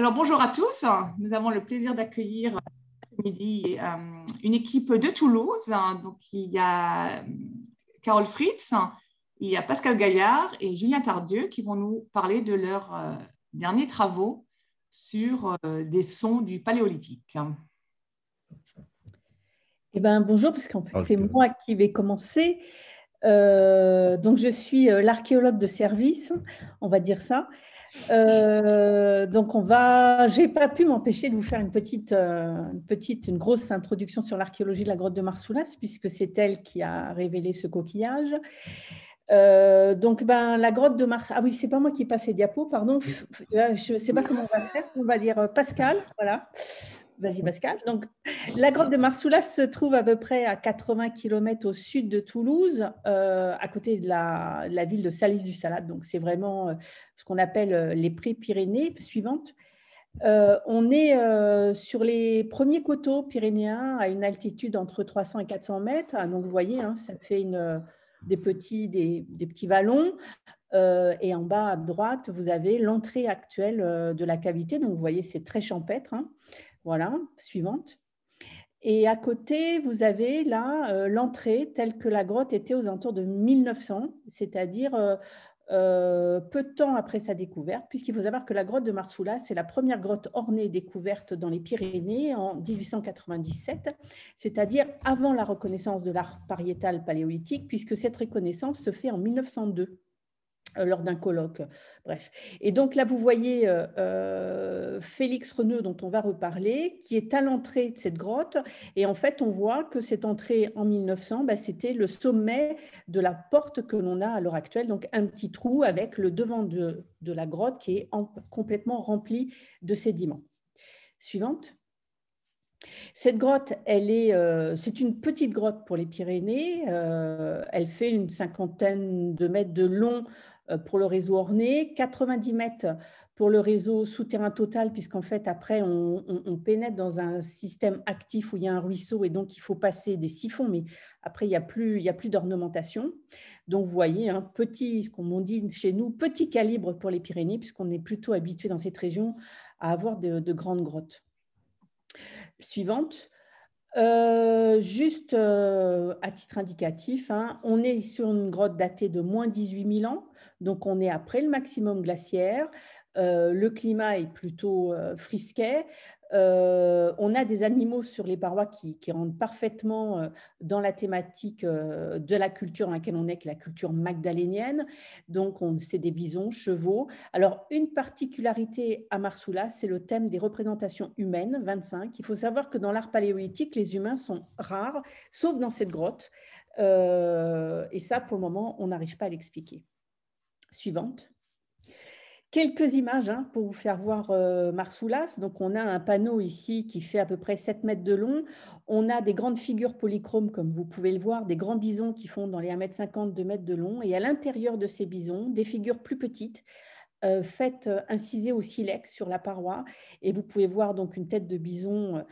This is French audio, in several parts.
Alors bonjour à tous. Nous avons le plaisir d'accueillir euh, midi euh, une équipe de Toulouse. Donc il y a euh, Carole Fritz, il y a Pascal Gaillard et Julien Tardieu qui vont nous parler de leurs derniers travaux sur des sons du paléolithique. Eh ben, bonjour, parce qu'en fait, c'est moi qui vais commencer. donc, je suis l'archéologue de service, on va dire ça. Euh, donc on va, j'ai pas pu m'empêcher de vous faire une petite, euh, une petite, une grosse introduction sur l'archéologie de la grotte de Marsoulas puisque c'est elle qui a révélé ce coquillage. Euh, donc, ben, la grotte de Mars. Ah oui, c'est pas moi qui passe les diapos, pardon. Je sais pas comment on va faire. On va dire Pascal, voilà. Vas-y Pascal. Donc, la grotte de Marsoulas se trouve à peu près à 80 km au sud de Toulouse, euh, à côté de la, ville de Salis du Salade. Donc, c'est vraiment euh, ce qu'on appelle euh, les pré-Pyrénées suivantes. on est sur les premiers coteaux pyrénéens à une altitude entre 300 et 400 mètres. Ah, donc, vous voyez, hein, ça fait une, des, petits, des, petits vallons. et en bas à droite, vous avez l'entrée actuelle de la cavité. Donc, vous voyez, c'est très champêtre. Hein. Voilà, suivante. Et à côté, vous avez là euh, l'entrée telle que la grotte était aux alentours de 1900, c'est-à-dire euh, euh, peu de temps après sa découverte, puisqu'il faut savoir que la grotte de Marsoula, c'est la première grotte ornée découverte dans les Pyrénées en 1897, c'est-à-dire avant la reconnaissance de l'art pariétal paléolithique, puisque cette reconnaissance se fait en 1902. Euh, lors d'un colloque, bref. Et donc là, vous voyez euh, euh, Félix Reneux, dont on va reparler, qui est à l'entrée de cette grotte. Et en fait, on voit que cette entrée en 1900, bah, c'était le sommet de la porte que l'on a à l'heure actuelle, donc un petit trou avec le devant de, la grotte qui est complètement rempli de sédiments. Suivante. Cette grotte, elle c'est une petite grotte pour les Pyrénées. elle fait une cinquantaine de mètres de long euh, pour le réseau orné, 90 mètres pour le réseau souterrain total, puisqu'en fait, après, on, pénètre dans un système actif où il y a un ruisseau et donc il faut passer des siphons, mais après, il n'y a plus, il plus d'ornementation. Donc, vous voyez, un hein, petit, qu'on dit chez nous, petit calibre pour les Pyrénées, puisqu'on est plutôt habitué dans cette région à avoir de, grandes grottes. Suivante. Euh, juste euh, à titre indicatif, hein, on est sur une grotte datée de moins 18 000 ans, donc on est après le maximum glaciaire, euh, le climat est plutôt euh, frisquet. Euh, on a des animaux sur les parois qui, rentrent parfaitement dans la thématique de la culture dans laquelle on est, que la culture magdalénienne. Donc, on, c'est des bisons, chevaux. Alors, une particularité à Marsoula, c'est le thème des représentations humaines, 25. Il faut savoir que dans l'art paléolithique, les humains sont rares, sauf dans cette grotte. et ça, pour le moment, on n'arrive pas à l'expliquer suivante. Quelques images hein, pour vous faire voir euh, Marsoulas. Donc, on a un panneau ici qui fait à peu près 7 mètres de long. On a des grandes figures polychromes, comme vous pouvez le voir, des grands bisons qui font dans les 1,50 m, 2 mètres de long. Et à l'intérieur de ces bisons, des figures plus petites, euh, faites euh, incisées au silex sur la paroi. Et vous pouvez voir donc une tête de bison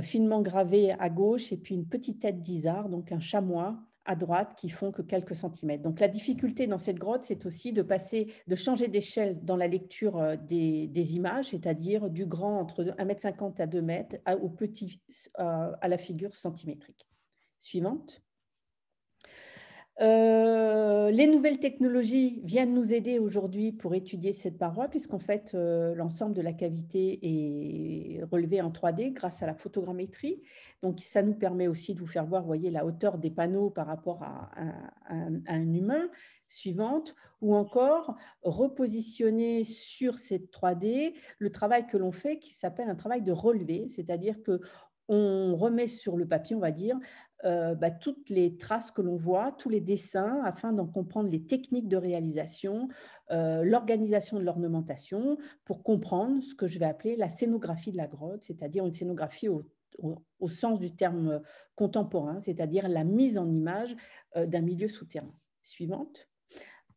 finement gravée à gauche et puis une petite tête d'isard, donc un chamois à droite qui font que quelques centimètres. Donc la difficulté dans cette grotte, c'est aussi de passer, de changer d'échelle dans la lecture euh, des, images, c'est-à-dire du grand entre 1,50 m à 2 m au petit euh, à la figure centimétrique. Suivante. Euh, les nouvelles technologies viennent nous aider aujourd'hui pour étudier cette paroi, puisqu'en fait, euh, l'ensemble de la cavité est relevé en 3D grâce à la photogrammétrie. Donc, ça nous permet aussi de vous faire voir, voyez, la hauteur des panneaux par rapport à, un humain suivante, ou encore repositionner sur cette 3D le travail que l'on fait qui s'appelle un travail de relevé, c'est-à-dire que on remet sur le papier, on va dire, euh, bah, toutes les traces que l'on voit, tous les dessins, afin d'en comprendre les techniques de réalisation, euh, l'organisation de l'ornementation, pour comprendre ce que je vais appeler la scénographie de la grotte, c'est-à-dire une scénographie au, sens du terme euh, contemporain, c'est-à-dire la mise en image d'un milieu souterrain. Suivante.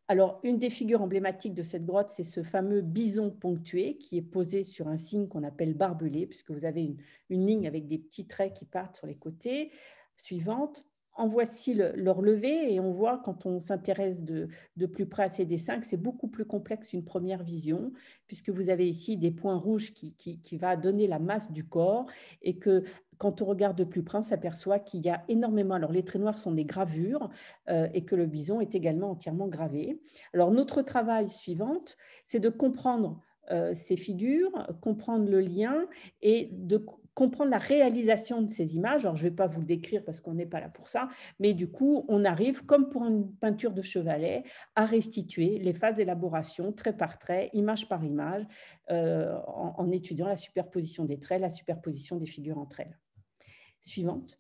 Alors, une des figures emblématiques de cette grotte, c'est ce fameux bison ponctué qui est posé sur un signe qu'on appelle barbelé, puisque vous avez une, ligne avec des petits traits qui partent sur les côtés suivante. En voici leur levée et on voit quand on s'intéresse de, de, plus près à ces dessins que c'est beaucoup plus complexe une première vision puisque vous avez ici des points rouges qui, qui, va donner la masse du corps et que quand on regarde de plus près, on s'aperçoit qu'il y a énormément. Alors, les traits noirs sont des gravures euh, et que le bison est également entièrement gravé. Alors, notre travail suivante, c'est de comprendre euh, ces figures, comprendre le lien et de comprendre la réalisation de ces images. Alors, je ne vais pas vous le décrire parce qu'on n'est pas là pour ça, mais du coup, on arrive, comme pour une peinture de chevalet, à restituer les phases d'élaboration, trait par trait, image par image, euh, en étudiant la superposition des traits, la superposition des figures entre elles. Suivante.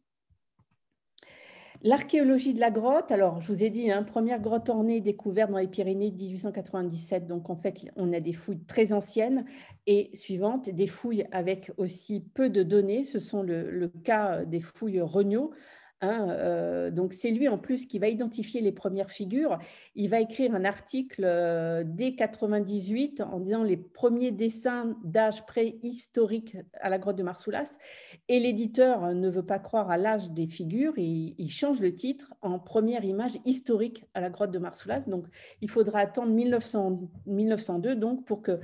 L'archéologie de la grotte, alors je vous ai dit, hein, première grotte ornée découverte dans les Pyrénées 1897, donc en fait on a des fouilles très anciennes et suivantes, des fouilles avec aussi peu de données, ce sont le, cas des fouilles Regnault Hein, euh, donc c'est lui en plus qui va identifier les premières figures. Il va écrire un article euh, dès 98 en disant les premiers dessins d'âge préhistorique à la grotte de Marsoulas. Et l'éditeur euh, ne veut pas croire à l'âge des figures. il change le titre en première image historique à la grotte de Marsoulas. Donc il faudra attendre 1900, 1902 donc pour que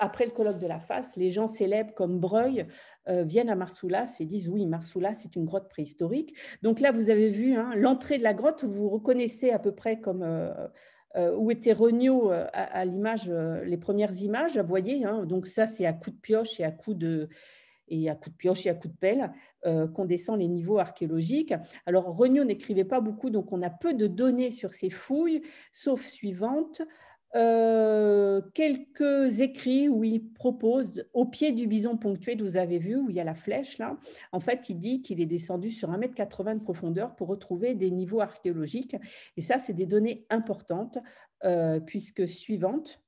après le colloque de la face, les gens célèbres comme Breuil euh, viennent à Marsoulas et disent oui, Marsoulas, c'est une grotte préhistorique. Donc là, vous avez vu hein, l'entrée de la grotte, vous reconnaissez à peu près comme euh, euh, où était Regnault à, l'image, les premières images, vous voyez. Hein. donc ça, c'est à coup de pioche et à coup de et à coups de pioche et à coups de pelle qu'on descend les niveaux archéologiques. Alors, Regnault n'écrivait pas beaucoup, donc on a peu de données sur ces fouilles, sauf suivantes. Euh, quelques écrits où il propose, au pied du bison ponctué, vous avez vu, où il y a la flèche, là, en fait, il dit qu'il est descendu sur 1,80 m de profondeur pour retrouver des niveaux archéologiques. Et ça, c'est des données importantes, euh, puisque suivante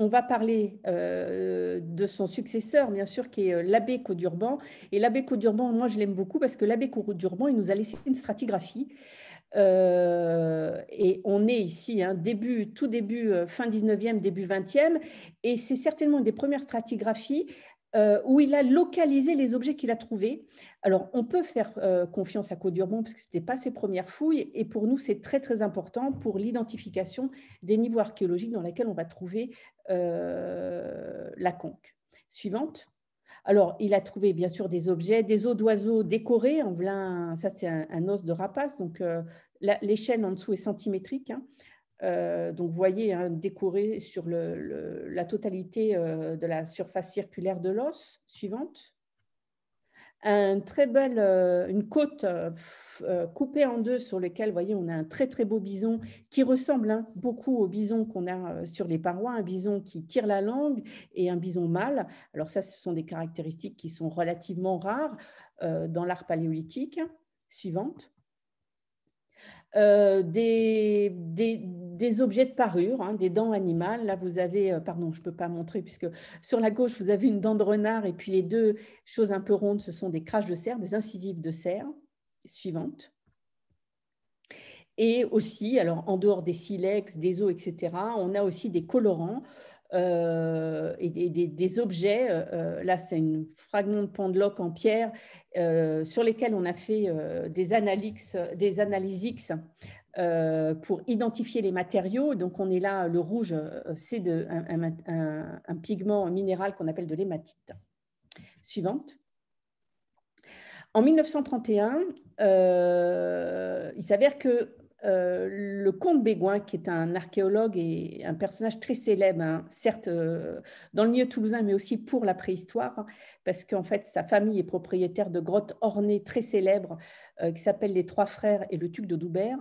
on va parler euh, de son successeur, bien sûr, qui est l'abbé Codurban. Et l'abbé Codurban, moi, je l'aime beaucoup parce que l'abbé Codurban, il nous a laissé une stratigraphie euh, et on est ici, hein, début, tout début, euh, fin 19e, début 20e, et c'est certainement une des premières stratigraphies euh, où il a localisé les objets qu'il a trouvés. Alors, on peut faire confiance à Caudurbon parce que ce n'était pas ses premières fouilles, et pour nous, c'est très très important pour l'identification des niveaux archéologiques dans lesquels on va trouver la conque. Suivante. Alors, il a trouvé bien sûr des objets, des os d'oiseaux décorés. En ça c'est un, os de rapace. Donc, euh, l'échelle en dessous est centimétrique. Hein. Euh, donc, vous voyez, hein, décoré sur la totalité euh, de la surface circulaire de l'os suivante un très euh, une côte euh, euh, coupée en deux sur laquelle, voyez, on a un très très beau bison qui ressemble hein, beaucoup au bison qu'on a sur les parois, un bison qui tire la langue et un bison mâle. Alors ça, ce sont des caractéristiques qui sont relativement rares dans l'art paléolithique. Suivante. Euh, des, objets de parure, hein, des dents animales. Là, vous avez, euh, pardon, je ne peux pas montrer, puisque sur la gauche, vous avez une dent de renard, et puis les deux choses un peu rondes, ce sont des craches de serre des incisives de serre suivantes. Et aussi, alors en dehors des silex, des os, etc., on a aussi des colorants. Euh, et des, objets. Euh, euh, là, c'est un fragment de Pandloc en pierre sur lesquels on a fait des analyses, des analyses X pour identifier les matériaux. Donc, on est là, le rouge, c'est un, un, un, pigment minéral qu'on appelle de l'hématite. Suivante. En 1931, il s'avère que euh, le comte Bégouin, qui est un archéologue et un personnage très célèbre, hein, certes euh, dans le milieu toulousain, mais aussi pour la préhistoire, parce qu'en fait, sa famille est propriétaire de grottes ornées très célèbres euh, qui s'appellent les Trois Frères et le Tuc de Doubert.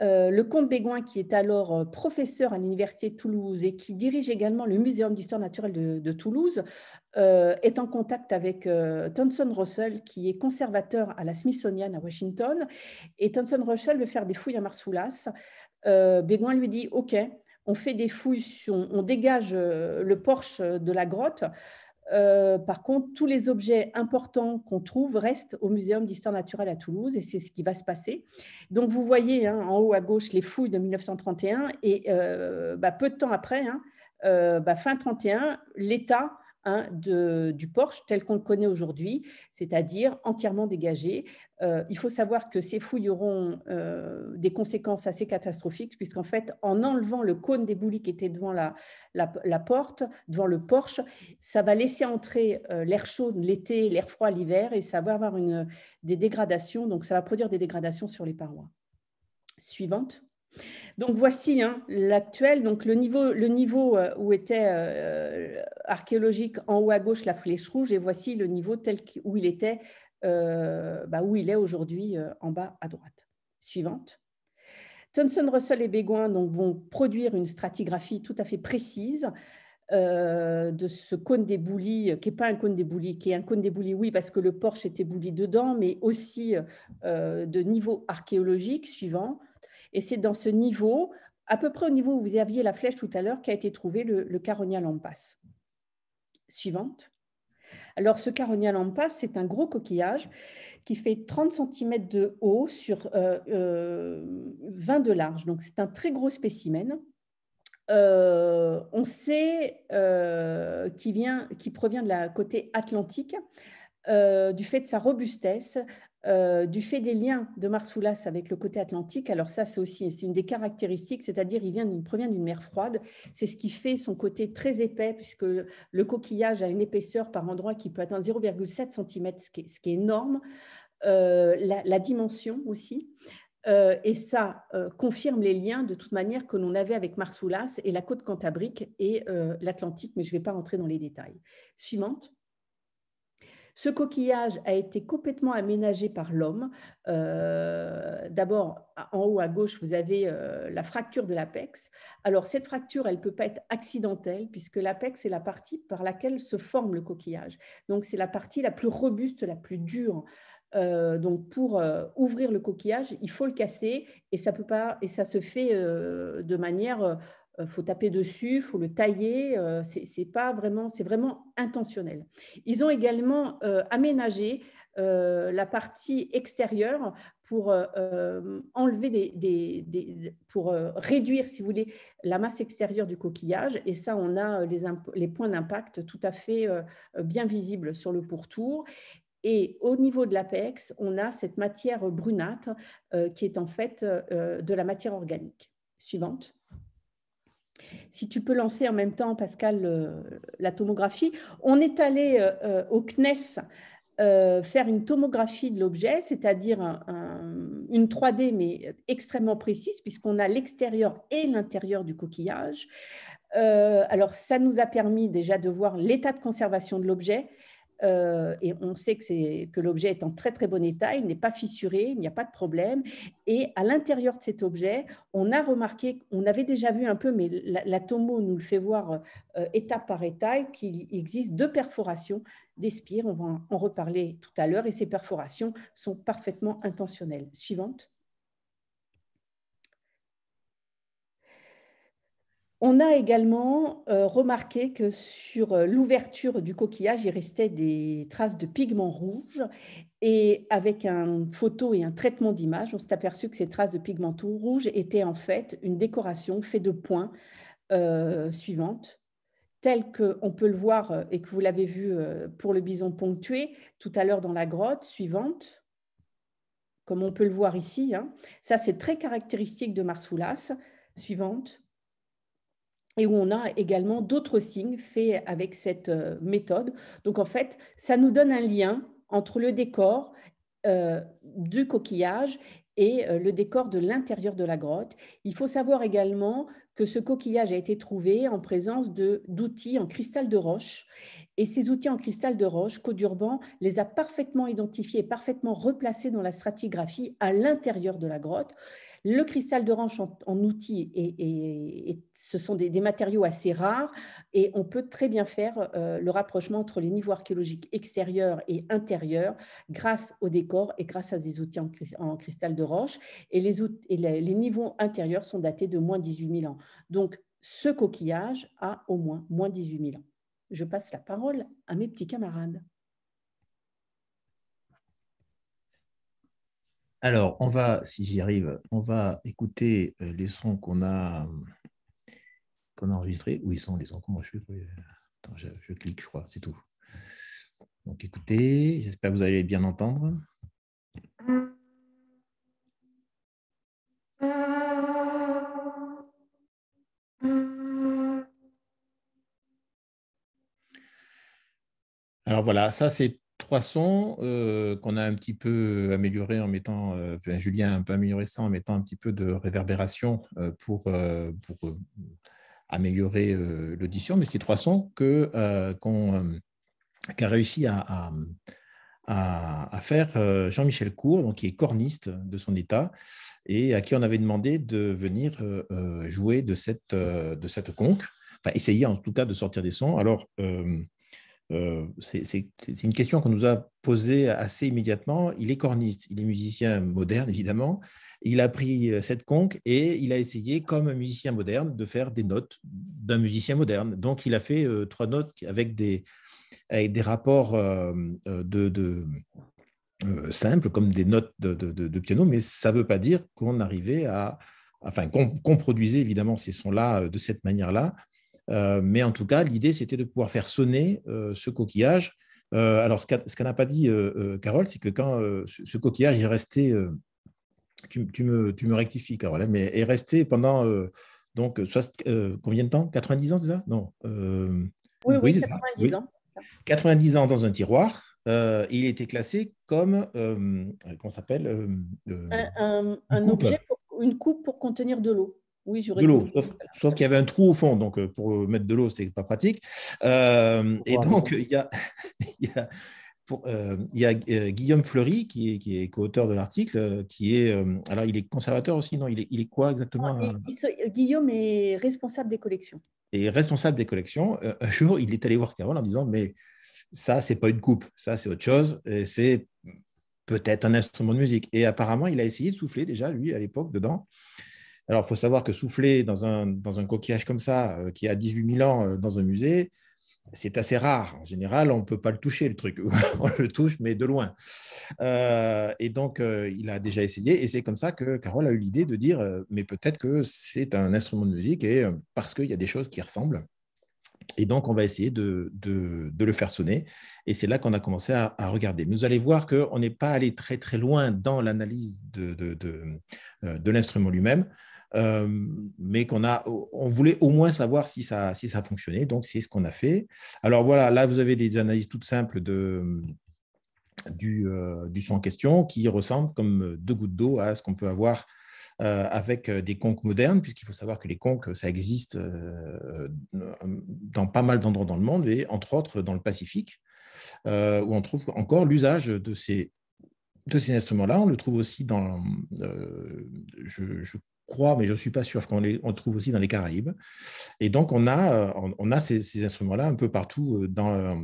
Euh, le comte Bégoin, qui est alors euh, professeur à l'Université de Toulouse et qui dirige également le Muséum d'histoire naturelle de, Toulouse, euh, est en contact avec Thomson Russell, qui est conservateur à la Smithsonian à Washington. Et Thomson Russell veut faire des fouilles à Marsoulas. Bégoin lui dit OK, on fait des fouilles, on dégage le porche de la grotte. Euh, par contre, tous les objets importants qu'on trouve restent au Muséum d'histoire naturelle à Toulouse et c'est ce qui va se passer. Donc, vous voyez hein, en haut à gauche les fouilles de 1931 et euh, bah, peu de temps après, hein, euh, bah, fin 31, l'État Hein, de, du porche tel qu'on le connaît aujourd'hui, c'est-à-dire entièrement dégagé. Euh, il faut savoir que ces fouilles auront euh, des conséquences assez catastrophiques, puisqu'en fait, en enlevant le cône des boulis qui était devant la, porte, devant le porche ça va laisser entrer euh, l'air chaud l'été, l'air froid l'hiver, et ça va avoir une, des dégradations, donc ça va produire des dégradations sur les parois. Suivante. Donc voici hein, l'actuel. Donc le niveau, le niveau euh, où était euh, archéologique en haut à gauche la flèche rouge, et voici le niveau tel où il était, euh, bah, où il est aujourd'hui en bas à droite. Suivante. Thomson, Russell et Bégoin donc, vont produire une stratigraphie tout à fait précise de ce cône Boulis, qui n'est pas un cône des Boulis, qui est un cône des Boulis, oui, parce que le porche était bouilli dedans, mais aussi de niveau archéologique suivant, et c'est dans ce niveau, à peu près au niveau où vous aviez la flèche tout à l'heure, qu'a été trouvé le, le Caronia lampas. Suivante. Alors, ce Caronia lampas, c'est un gros coquillage qui fait 30 cm de haut sur 20 euh, euh, de large. Donc, c'est un très gros spécimen. Euh, on sait qu'il qui provient de la côté atlantique. du fait de sa robustesse, euh, du fait des liens de Marsoulas avec le côté atlantique. Alors ça, c'est aussi c'est une des caractéristiques, c'est-à-dire il, vient, provient d'une mer froide. C'est ce qui fait son côté très épais, puisque le coquillage a une épaisseur par endroit qui peut atteindre 0,7 cm, ce qui est, énorme. Euh, la, dimension aussi. Euh, et ça confirme les liens de toute manière que l'on avait avec Marsoulas et la côte cantabrique et l'Atlantique, mais je ne vais pas rentrer dans les détails. Suivante. Ce coquillage a été complètement aménagé par l'homme. Euh, d'abord, en haut à gauche, vous avez euh, la fracture de l'apex. Alors, cette fracture, elle ne peut pas être accidentelle, puisque l'apex est la partie par laquelle se forme le coquillage. Donc, c'est la partie la plus robuste, la plus dure. Euh, donc pour ouvrir le coquillage, il faut le casser et ça peut pas et ça se fait de manière euh, faut taper dessus, faut le tailler, euh, c'est pas vraiment, c'est vraiment intentionnel. Ils ont également euh, aménagé la partie extérieure pour enlever des, pour réduire, si vous voulez, la masse extérieure du coquillage. Et ça, on a les, les points d'impact tout à fait bien visibles sur le pourtour. Et au niveau de l'apex, on a cette matière brunâtre qui est en fait de la matière organique. Suivante si tu peux lancer en même temps, Pascal, la tomographie. On est allé euh, euh, au CNES euh, faire une tomographie de l'objet, c'est-à-dire une 3D, mais extrêmement précise, puisqu'on a l'extérieur et l'intérieur du coquillage. alors, ça nous a permis déjà de voir l'état de conservation de l'objet, euh, et on sait que, que l'objet est en très très bon état, il n'est pas fissuré, il n'y a pas de problème. Et à l'intérieur de cet objet, on a remarqué, on avait déjà vu un peu, mais la, tomo nous le fait voir euh, étape par étape, qu'il existe deux perforations des on va en reparler tout à l'heure, et ces perforations sont parfaitement intentionnelles. Suivante. On a également euh, remarqué que sur euh, l'ouverture du coquillage, il restait des traces de pigments rouges. Et avec un photo et un traitement d'image, on s'est aperçu que ces traces de pigments rouges étaient en fait une décoration faite de points euh, suivantes, telles qu'on peut le voir euh, et que vous l'avez vu pour le bison ponctué tout à l'heure dans la grotte suivante comme on peut le voir ici. Hein. Ça, c'est très caractéristique de Marsoulas. Suivante et où on a également d'autres signes faits avec cette euh, méthode. Donc en fait, ça nous donne un lien entre le décor euh, du coquillage et euh, le décor de l'intérieur de la grotte. Il faut savoir également que ce coquillage a été trouvé en présence d'outils en cristal de roche. Et ces outils en cristal de roche, Codurban les a parfaitement identifiés, parfaitement replacés dans la stratigraphie à l'intérieur de la grotte, le cristal de roche en outil, et, ce sont des, matériaux assez rares et on peut très bien faire euh, le rapprochement entre les niveaux archéologiques extérieurs et intérieurs grâce au décor et grâce à des outils en, cristal de roche. Et les, les niveaux intérieurs sont datés de moins 18 000 ans. Donc, ce coquillage a au moins moins 18 000 ans. Je passe la parole à mes petits camarades. Alors, on va, si j'y arrive, on va écouter euh, les sons qu'on a, hum, qu'on a enregistrés. Où ils sont les sons Comment je Attends, je, clique, je crois, c'est tout. Donc écoutez, j'espère que vous allez bien entendre. Alors voilà, ça c'est trois sons euh, qu'on a un petit peu euh, amélioré en mettant, euh, Julien a un peu amélioré ça en mettant un petit peu de réverbération pour, améliorer l'audition, mais c'est trois sons que, qu'on, qu'a réussi à, faire Jean-Michel Cour, qui est corniste de son état, et à qui on avait demandé de venir jouer de cette, de cette conque, enfin essayer en tout cas de sortir des sons. Alors, euh, c'est une question qu'on nous a posée assez immédiatement. Il est corniste, il est musicien moderne, évidemment. Il a pris euh, cette conque et il a essayé, comme un musicien moderne, de faire des notes d'un musicien moderne. Donc, il a fait euh, trois notes avec des, rapports de, simples, comme des notes de, piano, mais ça ne veut pas dire qu'on arrivait à... Enfin, qu'on produisait évidemment ces sons-là de cette manière-là, euh, mais en tout cas, l'idée, c'était de pouvoir faire sonner euh, ce coquillage. Euh, alors, ce qu'elle n'a pas dit, Carole, c'est que quand ce coquillage est resté, tu, tu, me, rectifies, Carole, hein, mais est resté pendant donc combien de temps 90 ans, c'est ça Non. oui, oui, 90 ans. 90 ans dans un tiroir. il était classé comme, euh, comment s'appelle un, objet, une coupe pour contenir de l'eau de l'eau. Sauf, qu'il y avait un trou au fond, donc euh, pour euh, mettre de l'eau, c'est pas pratique. Euh, et donc, il y a, y Guillaume Fleury, qui est, co-auteur de l'article, qui est. alors, il est conservateur aussi, non il est, quoi exactement ah, Guillaume est responsable des collections. Et responsable des collections. un jour, il est allé voir Carole en disant Mais ça, c'est pas une coupe, ça, c'est autre chose, c'est peut-être un instrument de musique. Et apparemment, il a essayé de souffler déjà, lui, à l'époque, dedans. Alors, il faut savoir que souffler dans un, dans un coquillage comme ça, euh, qui a 18 000 ans euh, dans un musée, c'est assez rare. En général, on ne peut pas le toucher, le truc. on le touche, mais de loin. Euh, et donc, il a déjà essayé. Et c'est comme ça que Carole a eu l'idée de dire, mais peut-être que c'est un instrument de musique, et parce qu'il y a des choses qui ressemblent. Et donc, on va essayer de, de, de le faire sonner. Et c'est là qu'on a commencé à, à, regarder. Vous allez voir qu'on n'est pas allé très, très loin dans l'analyse de, de l'instrument lui-même. Euh, mais qu'on a, on voulait au moins savoir si ça, si ça fonctionnait. Donc, c'est ce qu'on a fait. Alors voilà, là, vous avez des analyses toutes simples de, du, euh, du, son en question qui ressemble comme deux gouttes d'eau à ce qu'on peut avoir euh, avec des conques modernes, puisqu'il faut savoir que les conques, ça existe dans pas mal d'endroits dans le monde, et entre autres dans le Pacifique, où on trouve encore l'usage de ces, de ces instruments-là. On le trouve aussi dans... je, je crois, mais je ne suis pas sûr, qu'on les trouve aussi dans les Caraïbes. Et donc, on a, euh, on a ces, instruments-là un peu partout euh, dans,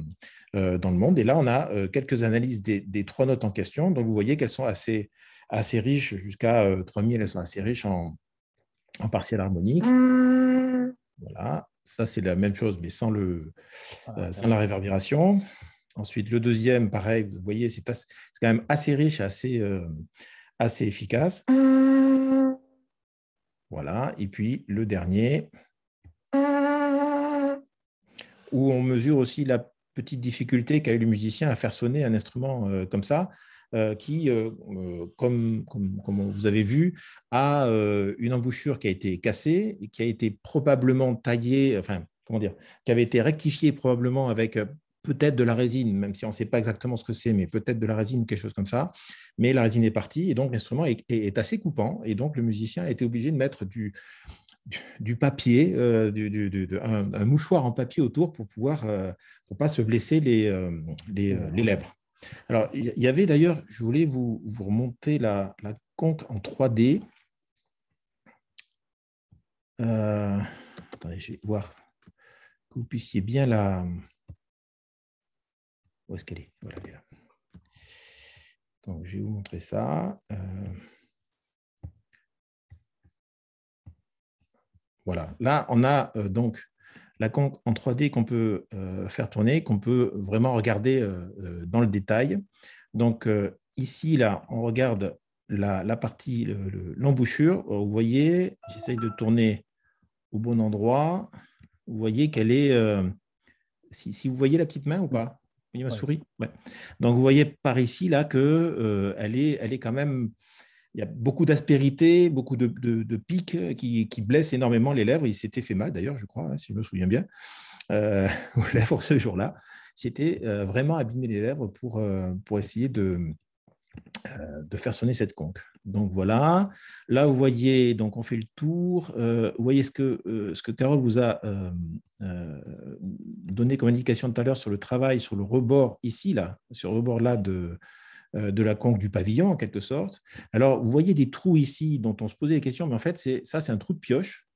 euh, dans le monde. Et là, on a quelques analyses des, trois notes en question. Donc, vous voyez qu'elles sont assez, assez riches, jusqu'à 3000, elles sont assez riches en, en harmonique. Voilà, ça c'est la même chose, mais sans, le, ah, la réverbération. Ensuite, le deuxième, pareil, vous voyez, c'est quand même assez riche, assez, assez efficace. Voilà. Et puis le dernier, où on mesure aussi la petite difficulté qu'a eu le musicien à faire sonner un instrument euh, comme ça, euh, qui, euh, comme, comme, comme, vous avez vu, a une embouchure qui a été cassée et qui a été probablement taillée, enfin, comment dire, qui avait été rectifiée probablement avec peut-être de la résine, même si on ne sait pas exactement ce que c'est, mais peut-être de la résine, quelque chose comme ça. Mais la résine est partie, et donc l'instrument est, assez coupant, et donc le musicien a été obligé de mettre du, du, papier, euh, de, un, mouchoir en papier autour pour pouvoir, euh, pour pas se blesser les, euh, les, lèvres. Alors, il y, avait d'ailleurs, je voulais vous, remonter la, la conque en 3D. attendez, je vais voir que vous puissiez bien la... Où est-ce qu'elle est, Voilà, elle là. Donc, je vais vous montrer ça. Euh, voilà, là, on a euh, donc la conque en 3D qu'on peut euh, faire tourner, qu'on peut vraiment regarder dans le détail. Donc, ici, là, on regarde la, partie, l'embouchure. vous voyez, j'essaye de tourner au bon endroit. Vous voyez qu'elle est... Si, si, vous voyez la petite main ou pas ma Donc vous voyez par ici là que euh, elle, est, elle est quand même. Il y a beaucoup d'aspérité, beaucoup de, de, pics euh, qui, qui, blessent énormément les lèvres. Il s'était fait mal d'ailleurs, je crois, hein, si je me souviens bien, euh, aux lèvres ce jour-là. C'était vraiment abîmer les lèvres pour, pour essayer de, euh, de faire sonner cette conque. Donc voilà, là vous voyez, donc on fait le tour, euh, vous voyez ce que, euh, ce que Carole vous a donné comme indication tout à l'heure sur le travail, sur le rebord ici, là, sur le rebord là de, de la conque du pavillon en quelque sorte. Alors vous voyez des trous ici dont on se posait des questions, mais en fait ça c'est un trou de pioche,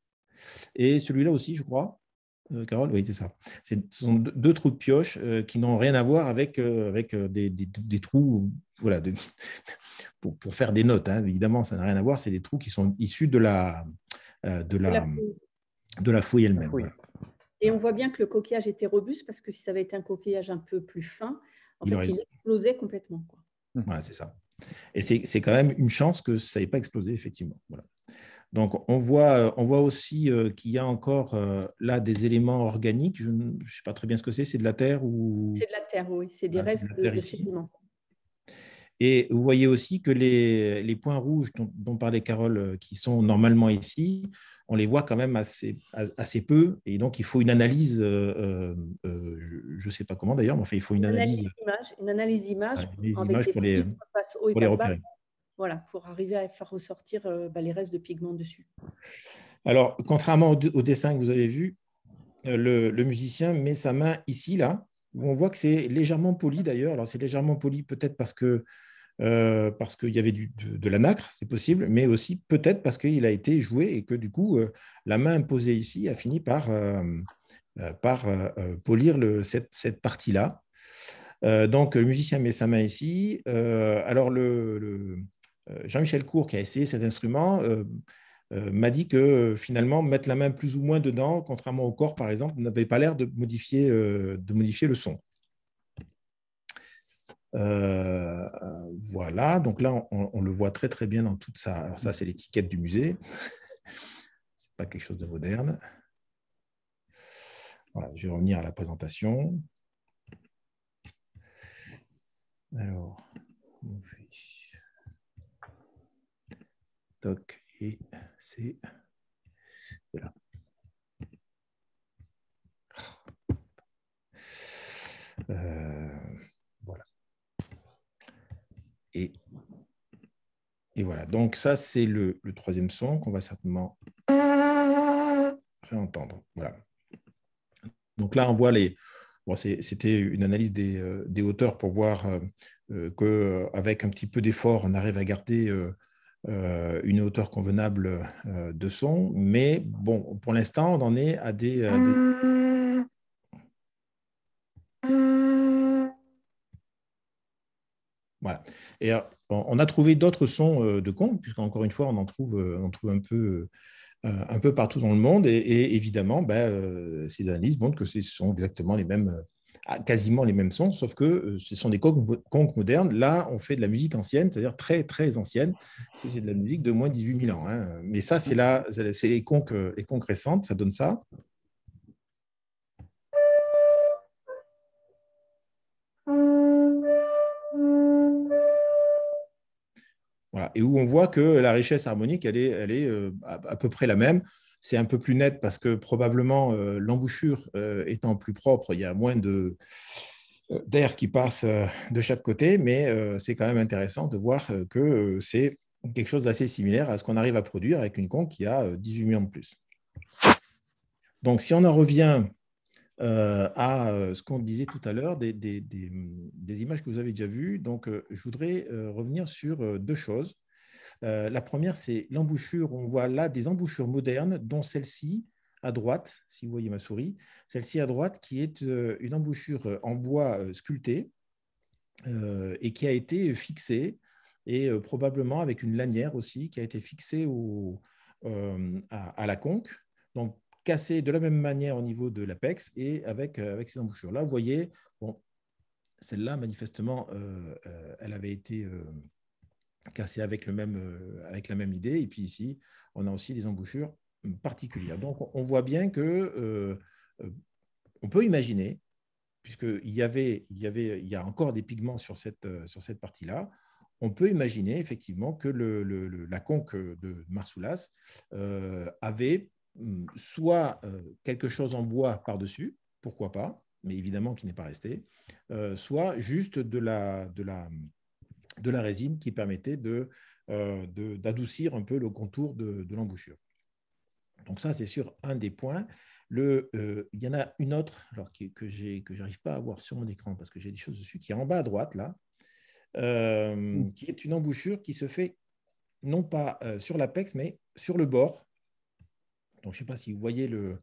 et celui-là aussi je crois, euh, Carole Oui, c'est ça. Ce sont deux, trous de pioche euh, qui n'ont rien à voir avec, euh, avec des, trous voilà, pour, faire des notes. Hein. Évidemment, ça n'a rien à voir. C'est des trous qui sont issus de la, de la, de la fouille elle-même. Et on voit bien que le coquillage était robuste parce que si ça avait été un coquillage un peu plus fin, en il fait, il explosait complètement. Quoi. c'est ça. Et c'est quand même une chance que ça n'ait pas explosé, effectivement. Voilà. Donc, on voit, euh, on voit aussi euh, qu'il y a encore euh, là des éléments organiques. Je ne sais pas très bien ce que c'est. C'est de la terre ou C'est de la terre, oui. C'est des ah, restes de, sédiments. Et vous voyez aussi que les, points rouges dont, parlait Carole, qui sont normalement ici, on les voit quand même assez, assez peu. Et donc, il faut une analyse, je ne sais pas comment d'ailleurs, mais enfin, il faut une, analyse. d'image, une analyse d'image pour les, voilà, pour arriver à faire ressortir euh, bah, les restes de pigments dessus. Alors, contrairement au, dessin que vous avez vu, euh, le, musicien met sa main ici, là, on voit que c'est légèrement poli d'ailleurs. Alors, c'est légèrement poli peut-être parce que euh, parce qu'il y avait de, la nacre, c'est possible, mais aussi peut-être parce qu'il a été joué et que du coup, la main posée ici a fini par, par polir cette, partie-là. donc, le musicien met sa main ici. alors, le, euh, Jean-Michel Cour, qui a essayé cet instrument, euh, euh, m'a dit que finalement, mettre la main plus ou moins dedans, contrairement au corps par exemple, n'avait pas l'air de modifier, de modifier le son. voilà, donc là, on, le voit très très bien dans toute ça. Alors ça, c'est l'étiquette du musée. c'est pas quelque chose de moderne. je vais revenir à la présentation. Alors, Toc, et euh, voilà. Et, et voilà. Donc, ça, c'est le, troisième son qu'on va certainement réentendre. Voilà. Donc là, on voit les. C'était une analyse des, euh, des, hauteurs pour voir euh, que qu'avec un petit peu d'effort, on arrive à garder. Euh, une hauteur convenable euh, de son. Mais bon, pour l'instant, on en est à des, euh, Voilà. Et on a trouvé d'autres sons de con, puisqu'encore une fois, on en trouve, on trouve un, peu, un peu partout dans le monde. Et, évidemment, ben, ces analyses montrent que ce sont exactement les mêmes, quasiment les mêmes sons, sauf que euh, ce sont des conques modernes. Là, on fait de la musique ancienne, c'est-à-dire très, très ancienne. C'est de la musique de moins de 18 000 ans. Hein. Mais ça, c'est les conques, euh, les conques récentes, ça donne ça. Et où on voit que la richesse harmonique, elle est euh, à peu près la même c'est un peu plus net parce que probablement euh, l'embouchure euh, étant plus propre, il y a moins de euh, d'air qui passe de chaque côté, mais c'est quand même intéressant de voir que c'est quelque chose d'assez similaire à ce qu'on arrive à produire avec une conque qui a 18 millions de plus. Donc si on en revient à ce qu'on disait tout à l'heure, des, images que vous avez déjà vues. Donc, je voudrais revenir sur deux choses. Euh, la première, c'est l'embouchure. On voit là des embouchures modernes, dont celle-ci à droite, si vous voyez ma souris, celle-ci à droite qui est euh, une embouchure euh, en bois sculpté et qui a été fixée, et probablement avec une lanière aussi, qui a été fixée au, à, la conque. Donc, cassée de la même manière au niveau de l'apex et avec, avec ces embouchures. Là, vous voyez, bon, celle-là, manifestement, elle avait été car c'est avec, le euh, avec la même idée. Et puis ici, on a aussi des embouchures particulières. Donc, on voit bien que euh, euh, on peut imaginer, puisqu'il y avait, il y avait, il y a encore des pigments sur cette, sur cette partie-là, on peut imaginer effectivement que le, la conque de Marsoulas avait mm, soit quelque chose en bois par-dessus, pourquoi pas, mais évidemment qui n'est pas resté, soit juste de la, de la, de la résine qui permettait euh, d'adoucir un peu le contour de, l'embouchure. Donc ça, c'est sur un des points. Le, euh, il y en a une autre alors, que je n'arrive pas à voir sur mon écran parce que j'ai des choses dessus, qui est en bas à droite, là, euh, mm. qui est une embouchure qui se fait non pas sur l'apex, mais sur le bord. Donc, je ne sais pas si vous voyez le,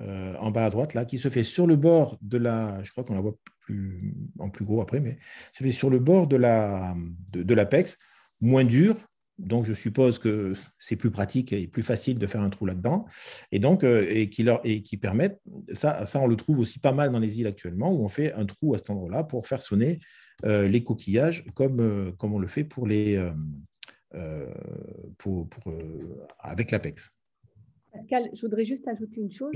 euh, en bas à droite, là, qui se fait sur le bord de la. Je crois qu'on la voit plus, en plus gros après, mais se fait sur le bord de la de, l'apex, moins dur. Donc, je suppose que c'est plus pratique et plus facile de faire un trou là-dedans. Et donc, euh, et qui, qui permettent, ça, ça, on le trouve aussi pas mal dans les îles actuellement, où on fait un trou à cet endroit-là pour faire sonner euh, les coquillages, comme, comme on le fait pour les, avec l'apex. Pascal, je voudrais juste ajouter une chose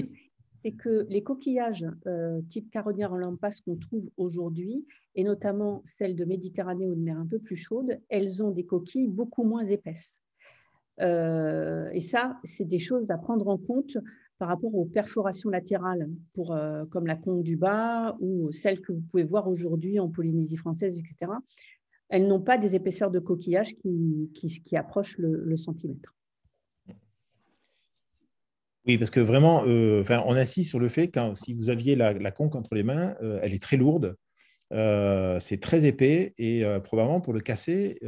c'est que les coquillages euh, type caronière en lampasse qu'on trouve aujourd'hui, et notamment celles de Méditerranée ou de mer un peu plus chaude, elles ont des coquilles beaucoup moins épaisses. Euh, et ça, c'est des choses à prendre en compte par rapport aux perforations latérales, pour, euh, comme la conque du bas ou celles que vous pouvez voir aujourd'hui en Polynésie française, etc. Elles n'ont pas des épaisseurs de coquillage qui, qui, approchent le centimètre. Oui, parce que vraiment, euh, on insiste sur le fait que si vous aviez la, conque entre les mains, euh, elle est très lourde, euh, c'est très épais et probablement pour le casser,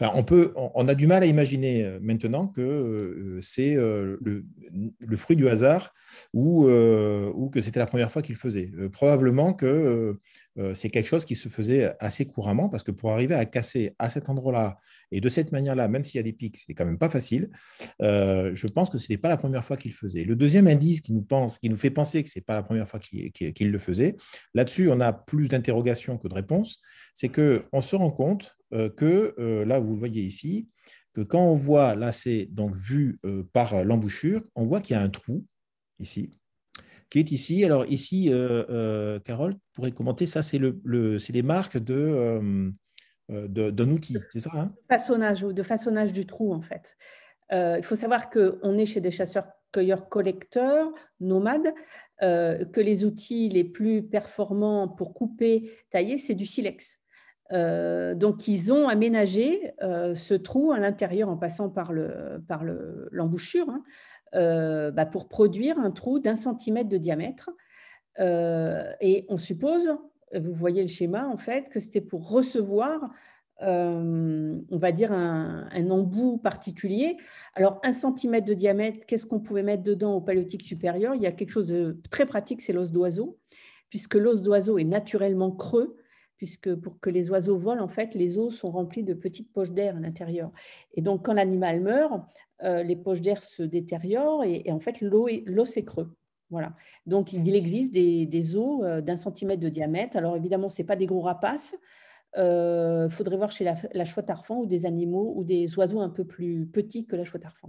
on, a du mal à imaginer euh, maintenant que euh, c'est euh, le, fruit du hasard ou, que c'était la première fois qu'il faisait. probablement que c'est quelque chose qui se faisait assez couramment parce que pour arriver à casser à cet endroit-là et de cette manière-là, même s'il y a des pics, c'est quand même pas facile. je pense que ce n'était pas la première fois qu'il faisait. Le deuxième indice qui nous, fait penser que ce n'est pas la première fois qu'il le faisait, là-dessus, on a plus d'interrogations que de réponses, c'est qu'on se rend compte euh, que, euh, là vous le voyez ici, que quand on voit, là c'est donc vu euh, par l'embouchure, on voit qu'il y a un trou ici, qui est ici. Alors ici, euh, euh, Carole pourrait commenter, ça c'est le, les marques de... d'un outil, c'est ça hein façonnage de façonnage du trou en fait. il faut savoir qu'on est chez des chasseurs cueilleurs collecteurs nomades, que les outils les plus performants pour couper, tailler, c'est du silex. Euh, donc, ils ont aménagé euh, ce trou à l'intérieur en passant par l'embouchure le, par le, hein, euh, bah, pour produire un trou d'un centimètre de diamètre. et on suppose, vous voyez le schéma en fait, que c'était pour recevoir, on va dire, un, un, embout particulier. Alors, un centimètre de diamètre, qu'est-ce qu'on pouvait mettre dedans au paléotique supérieur Il y a quelque chose de très pratique, c'est l'os d'oiseau, puisque l'os d'oiseau est naturellement creux puisque pour que les oiseaux volent, en fait, les os sont remplis de petites poches d'air à l'intérieur. Et donc, quand l'animal meurt, euh, les poches d'air se détériorent et, en fait, l'eau s'écreut. Voilà. Donc, il, existe des, eaux os euh, d'un centimètre de diamètre. Alors, évidemment, ce n'est pas des gros rapaces. Il euh, faudrait voir chez la, la chouette arfang ou des animaux ou des oiseaux un peu plus petits que la chouette arfang.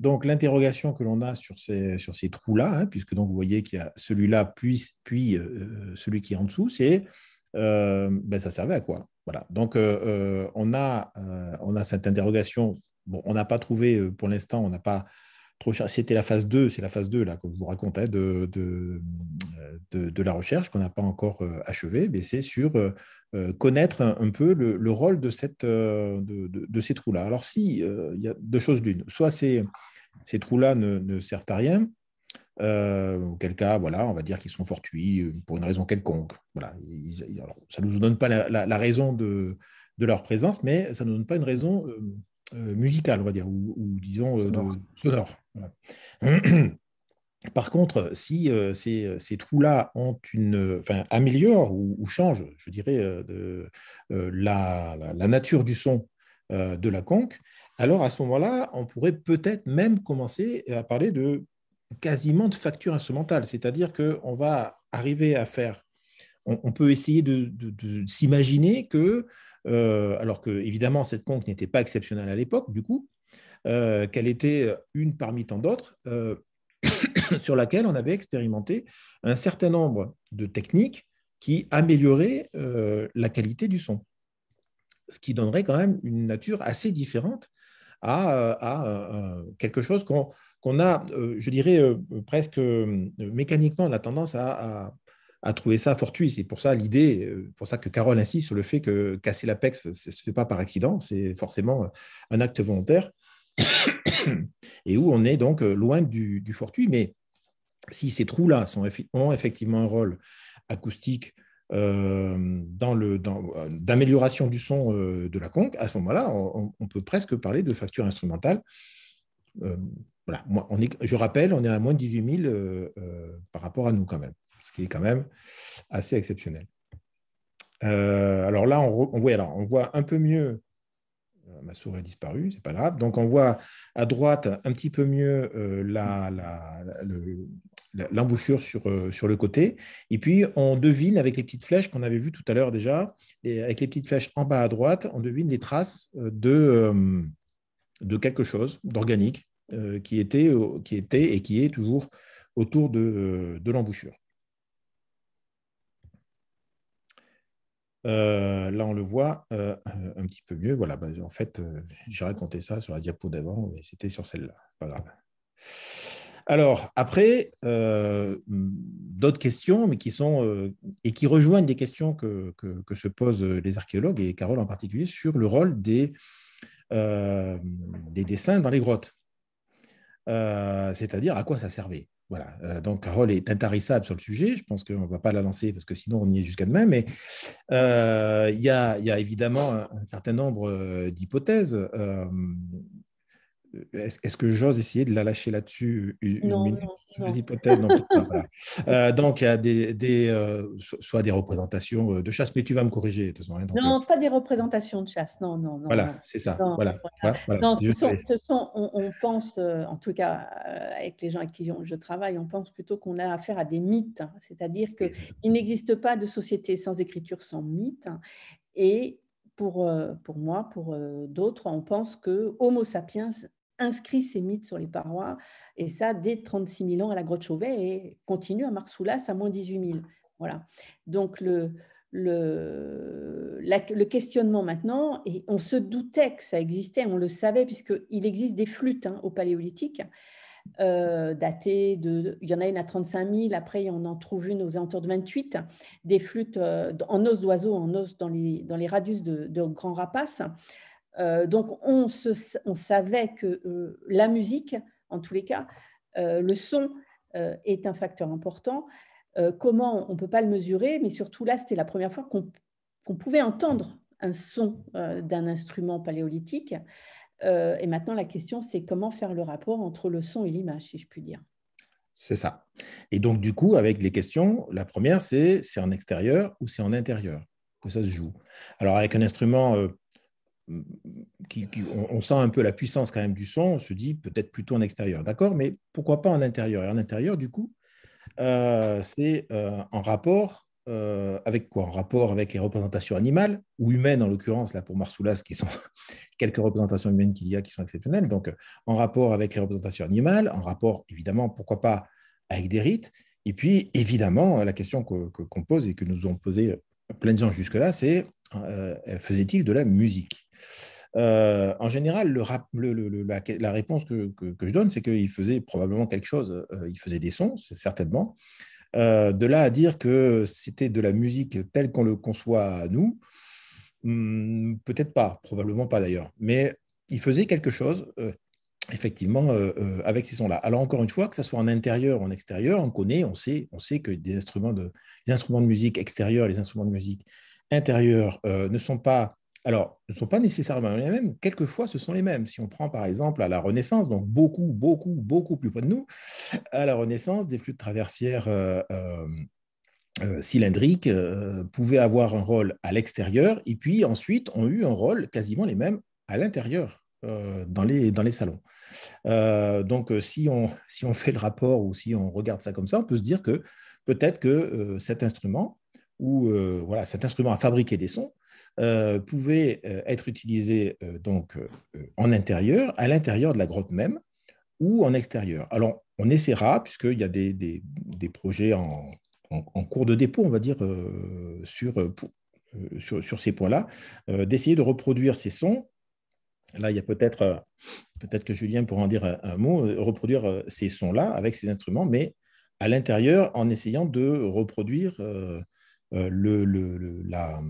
Donc l'interrogation que l'on a sur ces, sur ces trous-là, hein, puisque donc vous voyez qu'il y a celui-là puis, puis euh, euh, celui qui est en dessous, c'est euh, ben, ça servait à quoi Voilà. Donc on, a, on a cette interrogation. on n'a pas trouvé pour l'instant, on n'a pas trop cherché. C'était la phase 2, c'est la phase 2, là, comme je vous racontais, hein, de, de, la recherche qu'on n'a pas encore achevée, mais c'est sur connaître un, peu le, rôle de, cette, de, ces trous-là. Alors, si, il y a deux choses l'une. Soit c'est ces trous-là ne, servent à rien, euh, auquel cas, voilà, on va dire qu'ils sont fortuits euh, pour une raison quelconque. Voilà. ça ne nous donne pas la, raison de, leur présence, mais ça ne nous donne pas une raison euh, musicale, on va dire, ou, disons sonore. Par contre, si ces, trous-là ont améliorent ou, changent, je dirais, la, nature du son de la conque, alors à ce moment-là, on pourrait peut-être même commencer à parler de quasiment de facture instrumentale, c'est-à-dire qu'on va arriver à faire, on, peut essayer de, s'imaginer que, euh, alors que évidemment cette conque n'était pas exceptionnelle à l'époque, du coup, euh, qu'elle était une parmi tant d'autres, euh, sur laquelle on avait expérimenté un certain nombre de techniques qui amélioraient la qualité du son, ce qui donnerait quand même une nature assez différente à, euh, euh, euh, quelque chose qu'on a, je dirais, presque mécaniquement, la tendance à, trouver ça fortuit. C'est pour ça l'idée, pour ça que Carole insiste sur le fait que casser l'apex, ça ne se fait pas par accident, c'est forcément un acte volontaire, et où on est donc loin du fortuit. Mais si ces trous-là ont effectivement un rôle acoustique, euh, euh, d'amélioration dans dans, du son euh, de la conque, à ce moment-là, on, peut presque parler de facture instrumentale. voilà, moi, on est, je rappelle, on est à moins de 18 000 par rapport à nous quand même, ce qui est quand même assez exceptionnel. alors là, on, voit, alors, on voit un peu mieux ma souris a disparu, c'est pas grave. Donc on voit à droite un petit peu mieux la, la, le, l'embouchure sur, euh, sur le côté. Et puis, on devine avec les petites flèches qu'on avait vues tout à l'heure déjà, et avec les petites flèches en bas à droite, on devine les traces euh, de, euh, de quelque chose d'organique qui, était, qui était et qui est toujours autour de, de l'embouchure. là, on le voit un petit peu mieux. Voilà, ben, en fait, j'ai raconté ça sur la diapo d'avant, mais c'était sur celle-là. Pas grave. Alors, après, euh, d'autres questions, mais qui sont euh, et qui rejoignent des questions que, se posent les archéologues, et Carole en particulier, sur le rôle des, euh, dessins dans les grottes. C'est-à-dire à quoi ça servait. Voilà. donc, Carole est intarissable sur le sujet. Je pense qu'on ne va pas la lancer parce que sinon on y est jusqu'à demain. Mais il y, a évidemment un, certain nombre d'hypothèses euh, est-ce que j'ose essayer de la lâcher là-dessus euh, une, non, minute euh, donc, il y a des, soit des représentations de chasse, mais tu vas me corriger. De hein, non, pas des représentations de chasse, non, non. voilà, c'est ça. voilà, on, pense, en tout cas, avec les gens avec qui je travaille, on pense plutôt qu'on a affaire à des mythes, hein. c'est-à-dire qu'il n'existe pas de société sans écriture, sans mythe, hein. et pour, pour moi, pour d'autres, on pense que Homo sapiens inscrit ces mythes sur les parois, et ça dès 36 000 ans à la grotte Chauvet et continue à Marsoulas à moins 18 000. Voilà. Donc le, le, le questionnement maintenant, et on se doutait que ça existait, on le savait, puisqu'il existe des flûtes hein, au paléolithique. Euh, datées de. Il y en a une à 35 000, après on en trouve une aux alentours de 28, des flûtes euh, en os d'oiseau, en os dans les, dans les radius de, de grands rapaces. Euh, donc on, savait que euh, la musique, en tous les cas, euh, le son est un facteur important. comment on ne peut pas le mesurer, mais surtout là, c'était la première fois qu'on pouvait entendre un son d'un instrument paléolithique. et maintenant, la question, c'est comment faire le rapport entre le son et l'image, si je puis dire. C'est ça. Et donc, du coup, avec les questions, la première, c'est c'est en extérieur ou c'est en intérieur que ça se joue. Alors, avec un instrument on, sent un peu la puissance quand même du son, on se dit peut-être plutôt en extérieur, d'accord, mais pourquoi pas en intérieur Et en intérieur, du coup, euh, c'est euh, en rapport euh, avec quoi En rapport avec les représentations animales, ou humaines en l'occurrence, là pour Marsoulas, qui sont quelques représentations humaines qu'il y a qui sont exceptionnelles, donc en rapport avec les représentations animales, en rapport évidemment, pourquoi pas, avec des rites, et puis évidemment, la question qu'on pose et que nous ont posé plein de gens jusque-là, c'est faisait-il de la musique euh, en général, le la, réponse que, je donne, c'est qu'il faisait probablement quelque chose. Euh, il faisait des sons, c'est certainement. Euh, de là à dire que c'était de la musique telle qu'on le conçoit à nous, hmm, peut-être pas, probablement pas d'ailleurs. Mais il faisait quelque chose, effectivement, avec ces sons-là. Alors encore une fois, que ce soit en intérieur ou en extérieur, on connaît, on sait, on sait que des instruments de, des instruments de musique extérieurs, les instruments de musique intérieurs ne sont pas alors, ce ne sont pas nécessairement les mêmes, quelquefois ce sont les mêmes. Si on prend par exemple à la Renaissance, donc beaucoup, beaucoup, beaucoup plus près de nous, à la Renaissance, des flûtes traversières euh, euh, euh, cylindriques pouvaient avoir un rôle à l'extérieur et puis ensuite ont eu un rôle quasiment les mêmes à l'intérieur dans, les, salons. donc, si on, fait le rapport ou si on regarde ça comme ça, on peut se dire que peut-être que cet instrument, ou voilà, cet instrument a fabriqué des sons, euh, pouvait pouvaient euh, être utilisés euh, donc, en intérieur, à l'intérieur de la grotte même ou en extérieur. Alors, on essaiera, puisqu'il y a des, des, projets en, en, cours de dépôt, on va dire, sur, sur, sur, ces points-là, d'essayer de reproduire ces sons. Là, il y a peut-être peut-être que Julien pourra en dire un mot, reproduire ces sons-là avec ces instruments, mais à l'intérieur en essayant de reproduire euh, le, la,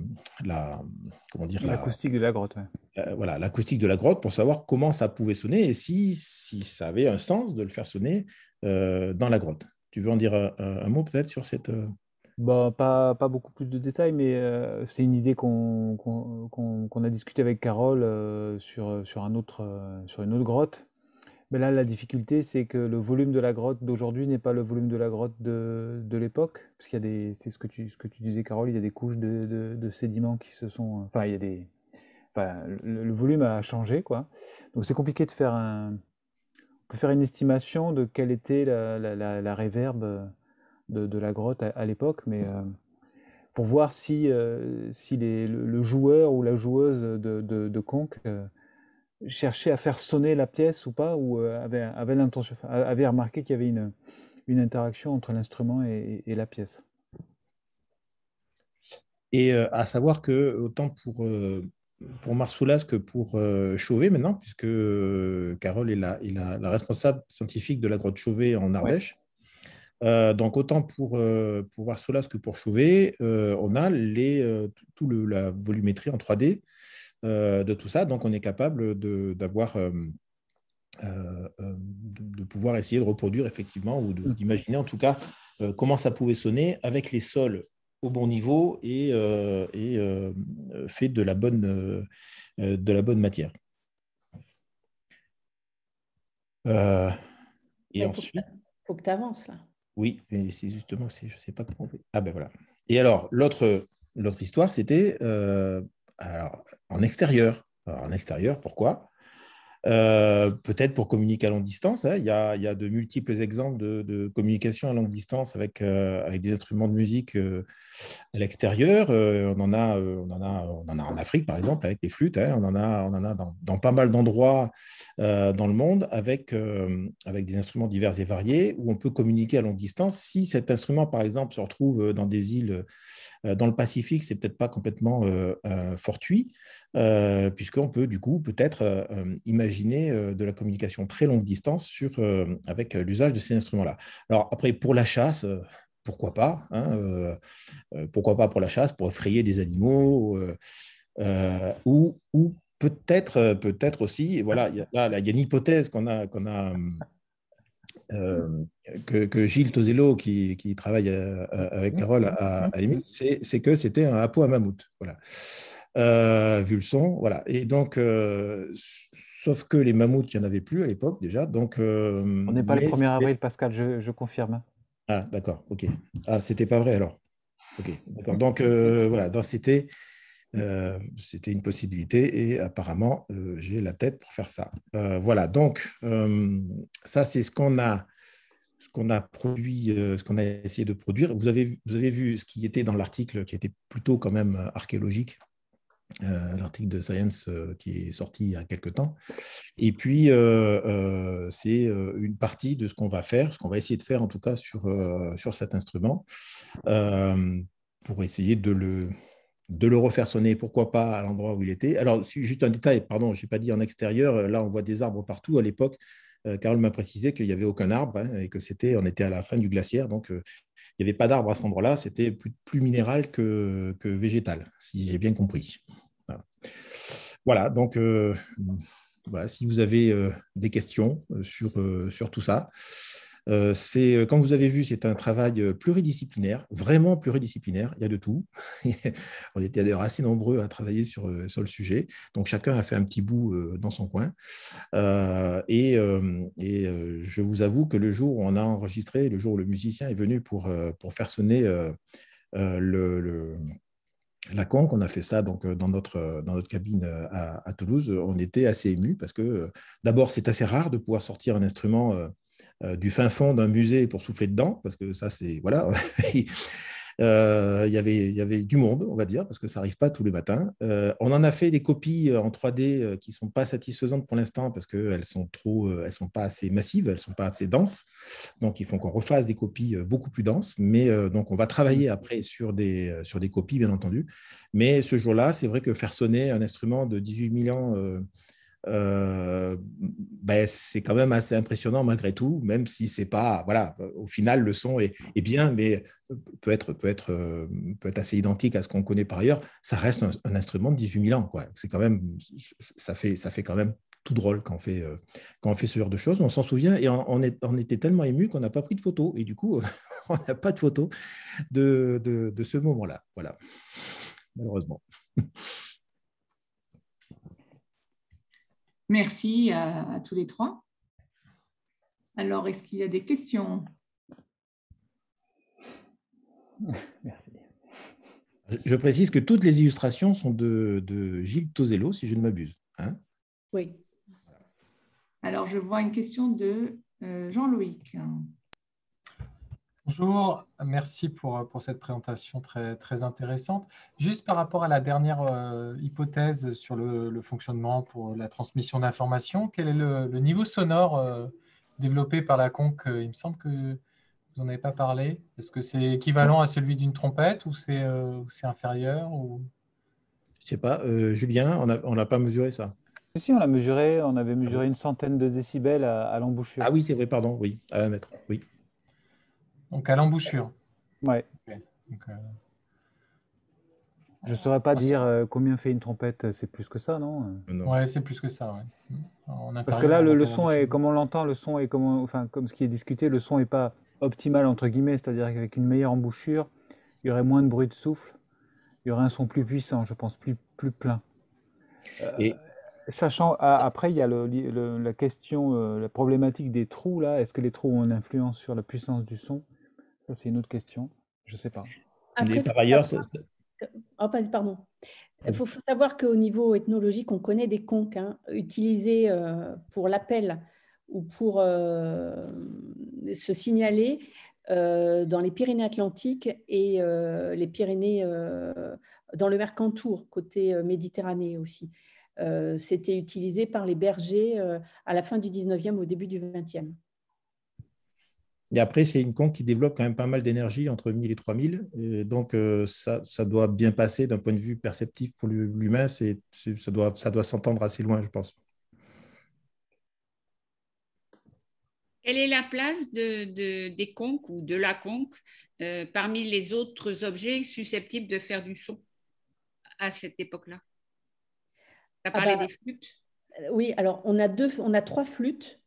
dire l'acoustique de la grotte. voilà, l'acoustique de la grotte pour savoir comment ça pouvait sonner et si, ça avait un sens de le faire sonner euh, dans la grotte. Tu veux en dire euh, un, mot peut-être sur cette... Bah, pas, beaucoup plus de détails, mais c'est une idée qu'on a discutée avec Carole sur, sur, un autre, sur une autre grotte mais là, la difficulté, c'est que le volume de la grotte d'aujourd'hui n'est pas le volume de la grotte de, de l'époque. Parce qu'il y a des. C'est ce que, tu, ce que tu disais, Carole, il y a des couches de, de, sédiments qui se sont. Enfin, il y a des. Enfin, le, volume a changé, quoi. Donc c'est compliqué de faire un. peut faire une estimation de quelle était la, la, réverbe de, la grotte à, l'époque, mais. Euh, pour voir si, euh, si les, le, joueur ou la joueuse de, de, Conque cherchait à faire sonner la pièce ou pas, ou euh, avait, avait, avait remarqué qu'il y avait une, une interaction entre l'instrument et, la pièce. Et euh, à savoir que, autant pour, euh, pour Marsoulas que pour Chauvet maintenant, puisque Carole est la, la, responsable scientifique de la grotte Chauvet en Ardèche, donc autant pour, pour Marsoulas que pour Chauvet, on a les, tout le, la volumétrie en 3D euh, de tout ça. Donc, on est capable d'avoir. Euh, euh, de, pouvoir essayer de reproduire effectivement ou mm. d'imaginer en tout cas comment ça pouvait sonner avec les sols au bon niveau et, fait de la bonne, de la bonne matière. et ensuite. Il faut que tu avances là. Oui, mais c'est justement, je ne sais pas comment. Ah ben voilà. Et alors, l'autre. L'autre histoire, c'était alors, en extérieur. en extérieur, pourquoi euh, Peut-être pour communiquer à longue distance. Hein. Il, y a, de multiples exemples de, communication à longue distance avec, euh, des instruments de musique euh, à l'extérieur. on, en a, on, en a, on en a en Afrique, par exemple, avec les flûtes. Hein. On en a, on en a dans, pas mal d'endroits dans le monde avec des instruments divers et variés où on peut communiquer à longue distance. Si cet instrument, par exemple, se retrouve dans des îles euh, dans le Pacifique, c'est peut-être pas complètement euh, euh, fortuit, puisqu'on peut du coup peut-être imaginer de la communication très longue distance sur, avec l'usage de ces instruments-là. Alors après, pour la chasse, pourquoi pas hein, Pourquoi pas pour la chasse, pour effrayer des animaux ou, ou peut-être peut-être aussi, voilà, il y a une hypothèse qu'on a, qu'on a hum, que, Gilles Tozello, qui, travaille euh, avec mmh. Carole à, mmh. à Émile, c'est que c'était un hapeau à mammouth. Voilà. Euh, vu le son, voilà. Et donc, euh, sauf que les mammouths, il n'y en avait plus à l'époque déjà. Donc, euh, On n'est pas le 1er avril, Pascal, je, confirme. Ah, d'accord, ok. Ah, c'était pas vrai alors. Ok, d'accord. Donc, voilà, c'était Mmh. Euh, c'était une possibilité et apparemment, euh, j'ai la tête pour faire ça. Euh, voilà, donc ça, c'est ce qu'on a ce qu'on a produit, ce qu'on a essayé de produire. Vous avez, vous avez vu ce qui était dans l'article, qui était plutôt quand même archéologique, l'article de Science qui est sorti il y a quelques temps. Et puis, c'est une partie de ce qu'on va faire, ce qu'on va essayer de faire en tout cas sur, sur cet instrument, pour essayer de le, de le refaire sonner, pourquoi pas, à l'endroit où il était. Alors, juste un détail, pardon, je n'ai pas dit en extérieur, euh, là, on voit des arbres partout. À l'époque, euh, Carole m'a précisé qu'il n'y avait aucun arbre hein, et que c'était, on était à la fin du glaciaire, donc euh, il n'y avait pas d'arbre à cet endroit-là, c'était plus, minéral que, végétal, si j'ai bien compris. Voilà, donc si vous avez des questions sur tout ça, euh, c'est euh, quand vous avez vu, c'est un travail euh, pluridisciplinaire, vraiment pluridisciplinaire. Il y a de tout. On était d'ailleurs assez nombreux à travailler sur, sur le sujet. Donc chacun a fait un petit bout dans son coin. et, je vous avoue que le jour où on a enregistré, le jour où le musicien est venu pour, pour faire sonner la conque, on a fait ça donc dans notre, dans notre cabine à, à Toulouse. On était assez ému parce que d'abord, c'est assez rare de pouvoir sortir un instrument euh, du fin fond d'un musée pour souffler dedans, parce que ça, c'est. Voilà. Euh, y il y avait du monde, on va dire, parce que ça n'arrive pas tous les matins. Euh, on en a fait des copies euh, en 3D qui ne sont pas satisfaisantes pour l'instant parce qu'elles sont trop, elles sont pas assez massives, elles ne sont pas assez denses. Donc, il faut qu'on refasse des copies beaucoup plus denses. Mais donc, on va travailler mmh. après sur des, sur des copies, bien entendu. Mais ce jour-là, c'est vrai que faire sonner un instrument de 18 000 ans euh, ben, c'est quand même assez impressionnant malgré tout, même si c'est pas voilà. Au final, le son est, bien, mais peut être peut être euh, peut être assez identique à ce qu'on connaît par ailleurs. Ça reste un, instrument de 18 000 ans, quoi. C'est quand même ça fait ça fait quand même tout drôle quand on fait euh, quand on fait ce genre de choses. On s'en souvient et on, était tellement ému qu'on n'a pas pris de photos et du coup on n'a pas de photos de, de, de ce moment-là. Voilà, malheureusement. Merci à, tous les trois. Alors, est-ce qu'il y a des questions Merci. Je précise que toutes les illustrations sont de, Gilles Tozello, si je ne m'abuse. Hein? oui. Alors, je vois une question de euh, jean louis Bonjour, merci euh, pour, cette présentation très, très intéressante. Juste par rapport à la dernière euh, hypothèse sur le, fonctionnement pour la transmission d'informations, quel est le, niveau sonore euh, développé par la conque Il me semble que vous n'en avez pas parlé. Est-ce que c'est équivalent à celui d'une trompette ou c'est inférieur ou... Je ne sais pas. Julien, on n'a pas mesuré ça. Si, on l'a mesuré. On avait mesuré ah une centaine de décibels à, l'embouchure. Ah oui, c'est vrai, pardon. Oui, à un mètre. Oui. Donc à l'embouchure. Ouais. Euh, je ne saurais pas ah, dire euh, combien fait une trompette, euh, c'est plus que ça, non, non. c'est plus que ça, Parce que là, le, son est, comme on l'entend, le son est comme, enfin, comme ce qui est discuté, le son n'est pas optimal, entre guillemets, c'est-à-dire qu'avec une meilleure embouchure, il y aurait moins de bruit de souffle, il y aurait un son plus puissant, je pense, plus, plus plein. Et... Sachant, ah, après, il y a la question, la problématique des trous, là, est-ce que les trous ont une influence sur la puissance du son ça, c'est une autre question. Je ne sais pas. par ailleurs, oh, pardon. Il faut, savoir qu'au niveau ethnologique, on connaît des conques hein, utilisés euh, pour l'appel ou pour euh, se signaler euh, dans les Pyrénées-Atlantiques et les Pyrénées dans le Mercantour, côté Méditerranée aussi. C'était utilisé par les bergers à la fin du 19e, au début du 20e. Et après, c'est une conque qui développe quand même pas mal d'énergie, entre 1000 et 3000. donc, euh, ça, doit bien passer d'un point de vue perceptif pour l'humain. C'est, ça doit, ça doit s'entendre assez loin, je pense. Quelle est la place de, des conques ou de la conque euh, parmi les autres objets susceptibles de faire du son à cette époque-là Tu as ah parlé bah, des flûtes euh, Oui, alors on a, deux, on a trois flûtes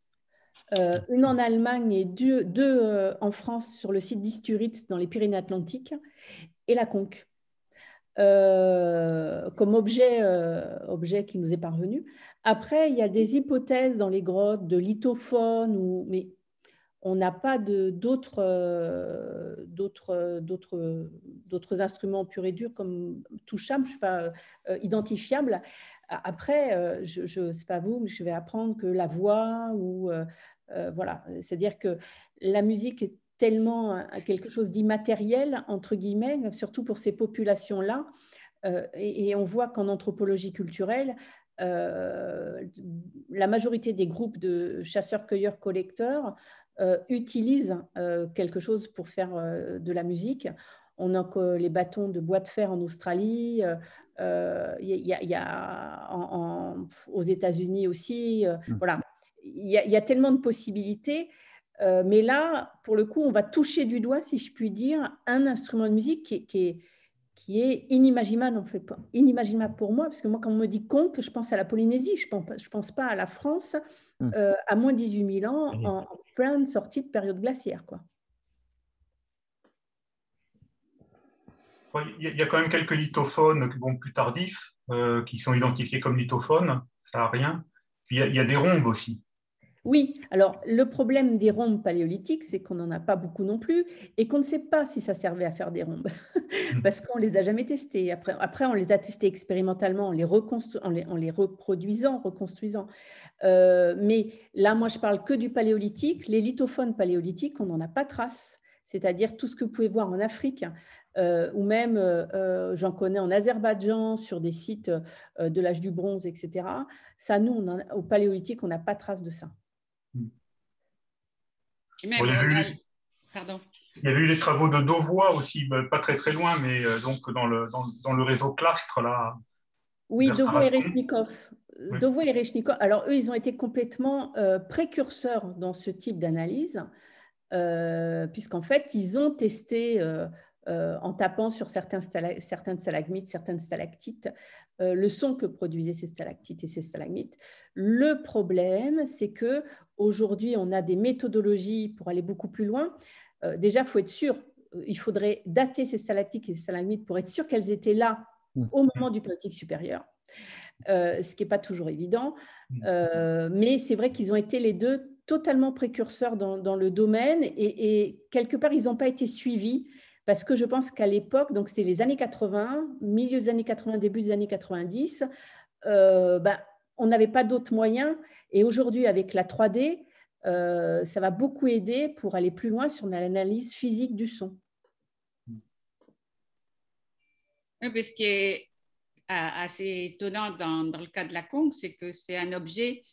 euh, une en Allemagne et deux, euh, en France sur le site d'Isturitz dans les Pyrénées-Atlantiques, et la conque. Euh, comme objet, objet qui nous est parvenu. Après, il y a des hypothèses dans les grottes de lithophones, ou, mais on n'a pas d'autres instruments purs et durs comme touchables, je pas, identifiables. Après, je ne sais pas vous, mais je vais apprendre que la voix ou euh, c'est-à-dire que la musique est tellement euh, quelque chose d'immatériel, entre guillemets, surtout pour ces populations-là. Euh, et, on voit qu'en anthropologie culturelle, la majorité des groupes de chasseurs, cueilleurs, collecteurs utilisent quelque chose pour faire de la musique. On a les bâtons de bois de fer en Australie, il y, a, aux États-Unis aussi. Mmh. Voilà, il y, a tellement de possibilités. Euh, mais là, pour le coup, on va toucher du doigt, si je puis dire, un instrument de musique qui, est, inimaginable, en fait, inimaginable pour moi, parce que moi, quand on me dit conque, je pense à la Polynésie, je ne pense, pense, pas à la France hmm. euh, à moins 18 000 ans, en, plein pleine sortie de période glaciaire. Quoi. Il y a quand même quelques lithophones plus tardifs euh, qui sont identifiés comme lithophones, ça n'a rien. Puis il y, a, il y, a, des rhombes aussi. Oui, alors le problème des rhombes paléolithiques, c'est qu'on n'en a pas beaucoup non plus et qu'on ne sait pas si ça servait à faire des rhombes mmh. parce qu'on ne les a jamais testées. Après, après, on les a testés expérimentalement en les, reproduisant, reconstruisant. Euh, mais là, moi, je parle que du paléolithique. Les lithophones paléolithiques, on n'en a pas trace. C'est-à-dire tout ce que vous pouvez voir en Afrique, euh, ou même euh, j'en connais en Azerbaïdjan sur des sites de l'âge du bronze, etc. Ça, nous, au paléolithique, on n'a pas trace de ça. Euh, il, y avait eu, les travaux de Dovois aussi, pas très très loin, mais euh, donc dans le, dans, le réseau Clastre, là. Oui, Dovois et Rechnikov. et Rechnikov. Alors, eux, ils ont été complètement euh, précurseurs dans ce type d'analyse, puisqu'en fait, ils ont testé. en tapant sur certains certaines stalagmites, certaines stalactites, le son que produisaient ces stalactites et ces stalagmites. Le problème, c'est que Aujourd'hui, on a des méthodologies pour aller beaucoup plus loin. Euh, déjà, il faut être sûr, euh, il faudrait dater ces stalactites et ces stalagmites pour être sûr qu'elles étaient là mmh. au moment du politique supérieur, euh, ce qui n'est pas toujours évident. Mmh. mais c'est vrai qu'ils ont été les deux totalement précurseurs dans, le domaine et, quelque part, ils n'ont pas été suivis parce que je pense qu'à l'époque, donc c'est les années 80, milieu des années 80, début des années 90, euh, bah, on n'avait pas d'autres moyens. Et aujourd'hui, avec la 3D, euh, ça va beaucoup aider pour aller plus loin sur l'analyse physique du son. Ce qui est assez étonnant dans, le cas de la conque, c'est que c'est un objet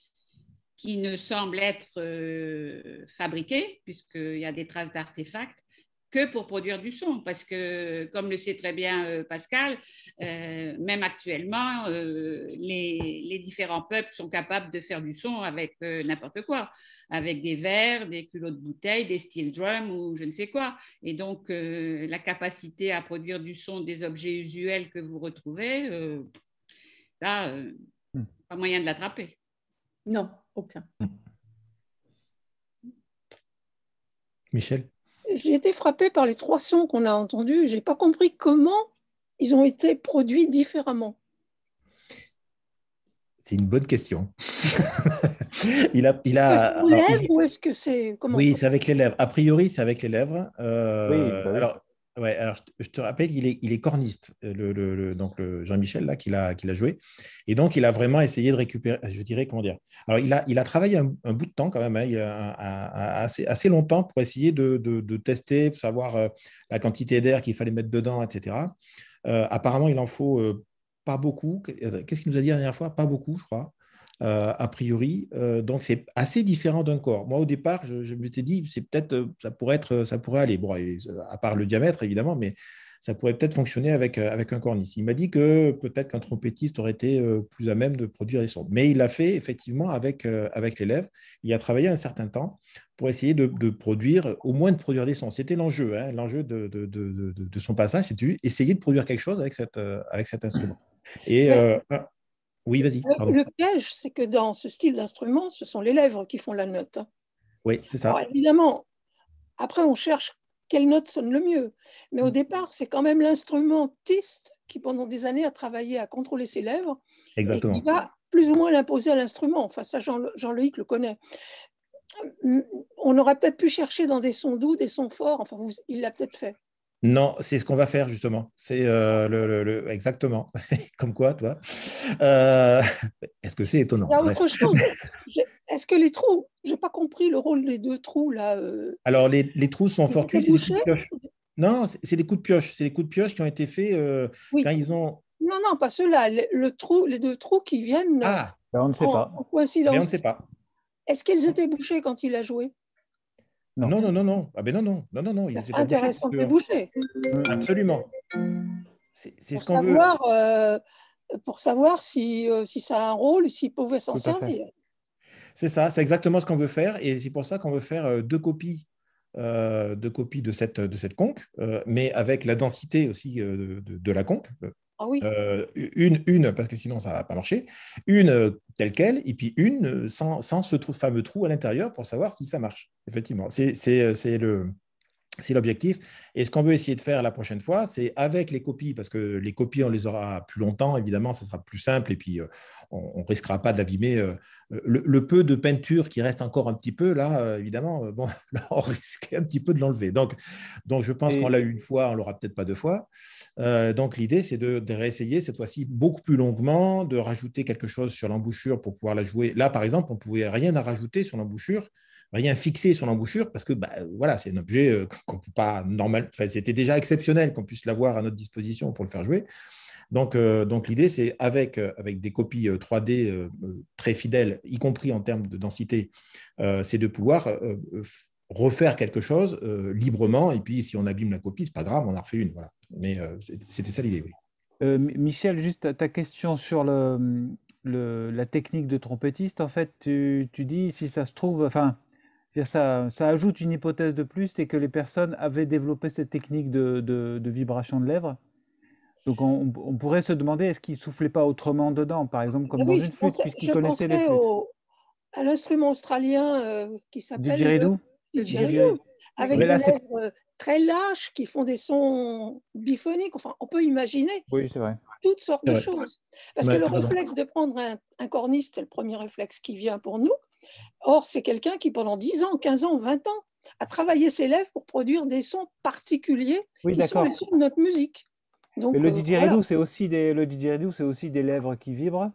qui ne semble être euh, fabriqué, puisqu'il y a des traces d'artefacts, que pour produire du son, parce que, comme le sait très bien euh, Pascal, euh, même actuellement, euh, les, différents peuples sont capables de faire du son avec n'importe quoi, avec des verres, des culottes de bouteilles, des steel drums ou je ne sais quoi. Et donc, la capacité à produire du son des objets usuels que vous retrouvez, ça, hmm. pas moyen de l'attraper. Non, aucun. Hmm. Michel j'ai été frappée par les trois sons qu'on a entendus. Je n'ai pas compris comment ils ont été produits différemment. C'est une bonne question. il a, il a. Est-ce ou est-ce que c'est Oui, c'est avec les lèvres. A priori, c'est avec les lèvres. Euh, bah alors, je, te rappelle, il est, corniste, euh, le, donc Jean-Michel, là, qu'il a, joué. Et donc, il a vraiment essayé de récupérer, je dirais, comment dire. Alors, il a, travaillé un, bout de temps quand même, hein, assez, longtemps pour essayer de, tester, savoir euh, la quantité d'air qu'il fallait mettre dedans, etc. Euh, apparemment, il en faut pas beaucoup. Qu'est-ce qu'il nous a dit la dernière fois Pas beaucoup, je crois. Euh, a priori. Euh, donc, c'est assez différent d'un corps. Moi, au départ, je, me suis dit, c'est peut-être, euh, ça pourrait être, ça pourrait aller. à part le diamètre, évidemment, mais ça pourrait peut-être fonctionner avec, avec un cornice. Il m'a dit que peut-être qu'un trompettiste aurait été plus à même de produire des sons. Mais il l'a fait effectivement avec, avec l'élève. Il a travaillé un certain temps pour essayer de, produire, au moins de produire des sons. C'était l'enjeu. Hein, l'enjeu de, de, son passage, c'était essayer de produire quelque chose avec, cette, avec cet instrument. Et oui, vas-y. Euh, le piège, c'est que dans ce style d'instrument, ce sont les lèvres qui font la note. Hein. Oui, c'est ça. évidemment, après, on cherche quelle note sonne le mieux. Mais au mm. départ, c'est quand même l'instrumentiste qui, pendant des années, a travaillé à contrôler ses lèvres. Exactement. Et qui va plus ou moins l'imposer à l'instrument. Enfin, ça, Jean-Loïc le connaît. Euh, on aurait peut-être pu chercher dans des sons doux, des sons forts. Enfin, il l'a peut-être fait. Non, c'est ce qu'on va faire justement. C'est euh, le, exactement. Comme quoi, toi. Euh, est-ce que c'est étonnant Est-ce que les trous J'ai pas compris le rôle des deux trous là. Euh, Alors les, trous sont fortuits. Non, c'est des coups de pioche. C'est des coups de pioche qui ont été faits quand ils ont. Non, non, pas ceux-là. Le, trou, les deux trous qui viennent. Ah, ben, on ne sait pas. Ben, on ne sait pas. Est-ce qu'ils étaient bouchés quand il a joué non. non, non, non, ah, ben non, non, non, non, non. C'est intéressant de déboucher, euh, Absolument. C'est ce qu'on veut. Euh, pour savoir euh, si, ça a un rôle, s'il pouvait s'en servir. C'est ça, c'est exactement ce qu'on veut faire. Et c'est pour ça qu'on veut faire deux copies de copies de cette, de cette conque, mais avec la densité aussi de, la conque, ah oui. Euh, une, une, parce que sinon ça va pas marcher, une euh, telle quelle, et puis une euh, sans, sans ce fameux trou à l'intérieur pour savoir si ça marche. Effectivement, c'est le, c'est l'objectif. Et ce qu'on veut essayer de faire la prochaine fois, c'est avec les copies, parce que les copies, on les aura plus longtemps, évidemment, ça sera plus simple, et puis euh, on ne risquera pas d'abîmer euh, le, peu de peinture qui reste encore un petit peu, là, euh, évidemment, bon, on risque un petit peu de l'enlever. Donc, donc, je pense qu'on l'a eu une fois, on l'aura peut-être pas deux fois. donc, l'idée, c'est de, réessayer cette fois-ci beaucoup plus longuement, de rajouter quelque chose sur l'embouchure pour pouvoir la jouer. Là, par exemple, on pouvait rien à rajouter sur l'embouchure rien fixé sur l'embouchure parce que bah, euh, voilà, c'est un objet euh, qu'on peut pas normal. Enfin, c'était déjà exceptionnel qu'on puisse l'avoir à notre disposition pour le faire jouer. Donc, euh, donc l'idée, c'est avec, avec des copies 3D très fidèles, y compris en termes de densité, c'est de pouvoir refaire quelque chose librement. Et puis, si on abîme la copie, n'est pas grave, on en refait une. Voilà. Mais c'était ça l'idée, oui. Michel, juste ta question sur le, le, la technique de trompettiste, en fait, tu, tu dis si ça se trouve, enfin, ça, ça ajoute une hypothèse de plus, c'est que les personnes avaient développé cette technique de, vibration de lèvres. Donc on, pourrait se demander, est-ce qu'ils soufflaient pas autrement dedans, par exemple comme ah dans une flûte, puisqu'ils connaissaient les flûtes À l'instrument australien euh, qui s'appelle... Didgeridoo avec des lèvres euh, très lâches qui font des sons biphoniques. Enfin, on peut imaginer toutes sortes de choses. Parce que le réflexe de prendre un, un corniste, c'est le premier réflexe qui vient pour nous. Or, c'est quelqu'un qui, pendant 10 ans, 15 ans, 20 ans, a travaillé ses lèvres pour produire des sons particuliers qui sont les sons de notre musique. Donc, le euh, didgeridoo, c'est aussi des le c'est aussi des lèvres qui vibrent.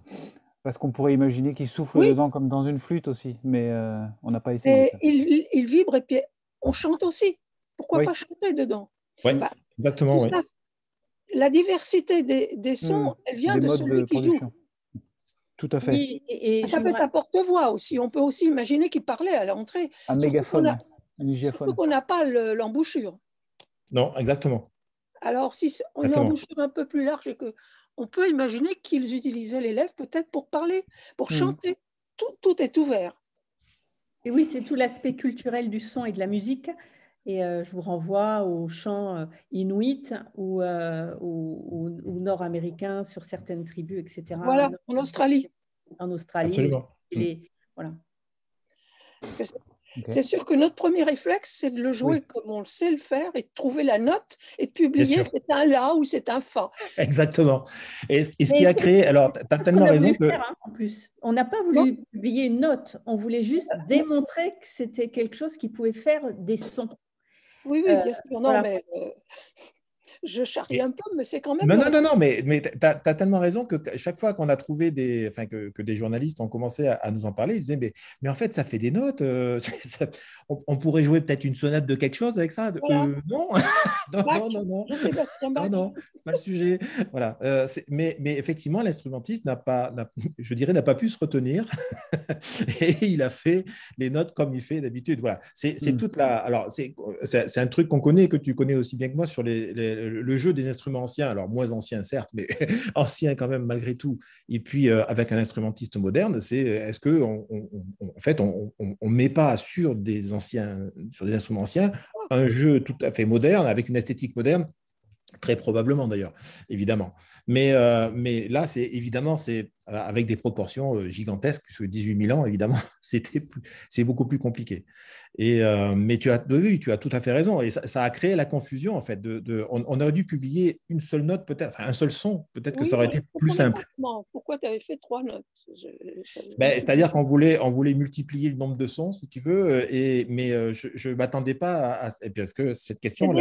Parce qu'on pourrait imaginer qu'il souffle dedans comme dans une flûte aussi, mais euh, on n'a pas essayé. Et ça. Il, il, vibre et puis on chante aussi. Pourquoi pas chanter dedans Oui, bah, exactement. la diversité des, sons, hmm. elle vient de celui qui joue. Tout à fait. et, ça peut être un porte-voix aussi. On peut aussi imaginer qu'il parlait à l'entrée. Un mégaphone. on qu'on n'a pas l'embouchure. non, exactement. Alors, si on a une embouchure un peu plus large, que, on peut imaginer qu'ils utilisaient l'élève peut-être pour parler, pour hmm. chanter. Tout, tout est ouvert. Et oui, c'est tout l'aspect culturel du son et de la musique et euh, je vous renvoie aux chants euh, inuit ou, euh, nord américain sur certaines tribus, etc. Voilà, en Australie. En Australie. voilà. C'est sûr que notre premier réflexe, c'est de le jouer comme on le sait le faire et de trouver la note et de publier c'est un la ou c'est un fa. Exactement. Et, ce qui a créé, alors tu as tellement raison que... Hein, on n'a pas voulu publier une note, on voulait juste démontrer que c'était quelque chose qui pouvait faire des sons. Oui, oui, euh, bien sûr. Non, mais euh, je charrie un peu, mais c'est quand même. Non, non, non, non, mais, mais tu as, tellement raison que chaque fois qu'on a trouvé des. Enfin, que, que, des journalistes ont commencé à, nous en parler, ils disaient mais, mais en fait, ça fait des notes. Euh, on, pourrait jouer peut-être une sonate de quelque chose avec ça. Euh, non. non, non, non, non, non. pas le sujet. Voilà. Euh, mais, mais effectivement, l'instrumentiste n'a pas, je dirais, n'a pas pu se retenir. et il a fait les notes comme il fait d'habitude. Voilà. C'est c'est hmm. toute la. Alors, c'est un truc qu'on connaît, que tu connais aussi bien que moi sur les le jeu des instruments anciens, alors moins anciens certes, mais anciens quand même malgré tout, et puis euh, avec un instrumentiste moderne, c'est euh, est-ce que en fait on, ne met pas sur des anciens, sur des instruments anciens, un jeu tout à fait moderne avec une esthétique moderne Très probablement d'ailleurs, évidemment. Mais, euh, mais là, c'est évidemment, c'est avec des proportions euh, gigantesques, puisque 18 000 ans, évidemment, c'était c'est beaucoup plus compliqué. Et, euh, mais tu as, tu as tout à fait raison. Et ça, a créé la confusion, en fait. De, on, aurait dû publier une seule note, peut-être, enfin, un seul son, peut-être que ça aurait été plus simple. Pourquoi tu avais fait trois notes ben, C'est-à-dire qu'on voulait, on voulait multiplier le nombre de sons, si tu veux, euh, et, mais je ne m'attendais pas à, Parce que cette question, on,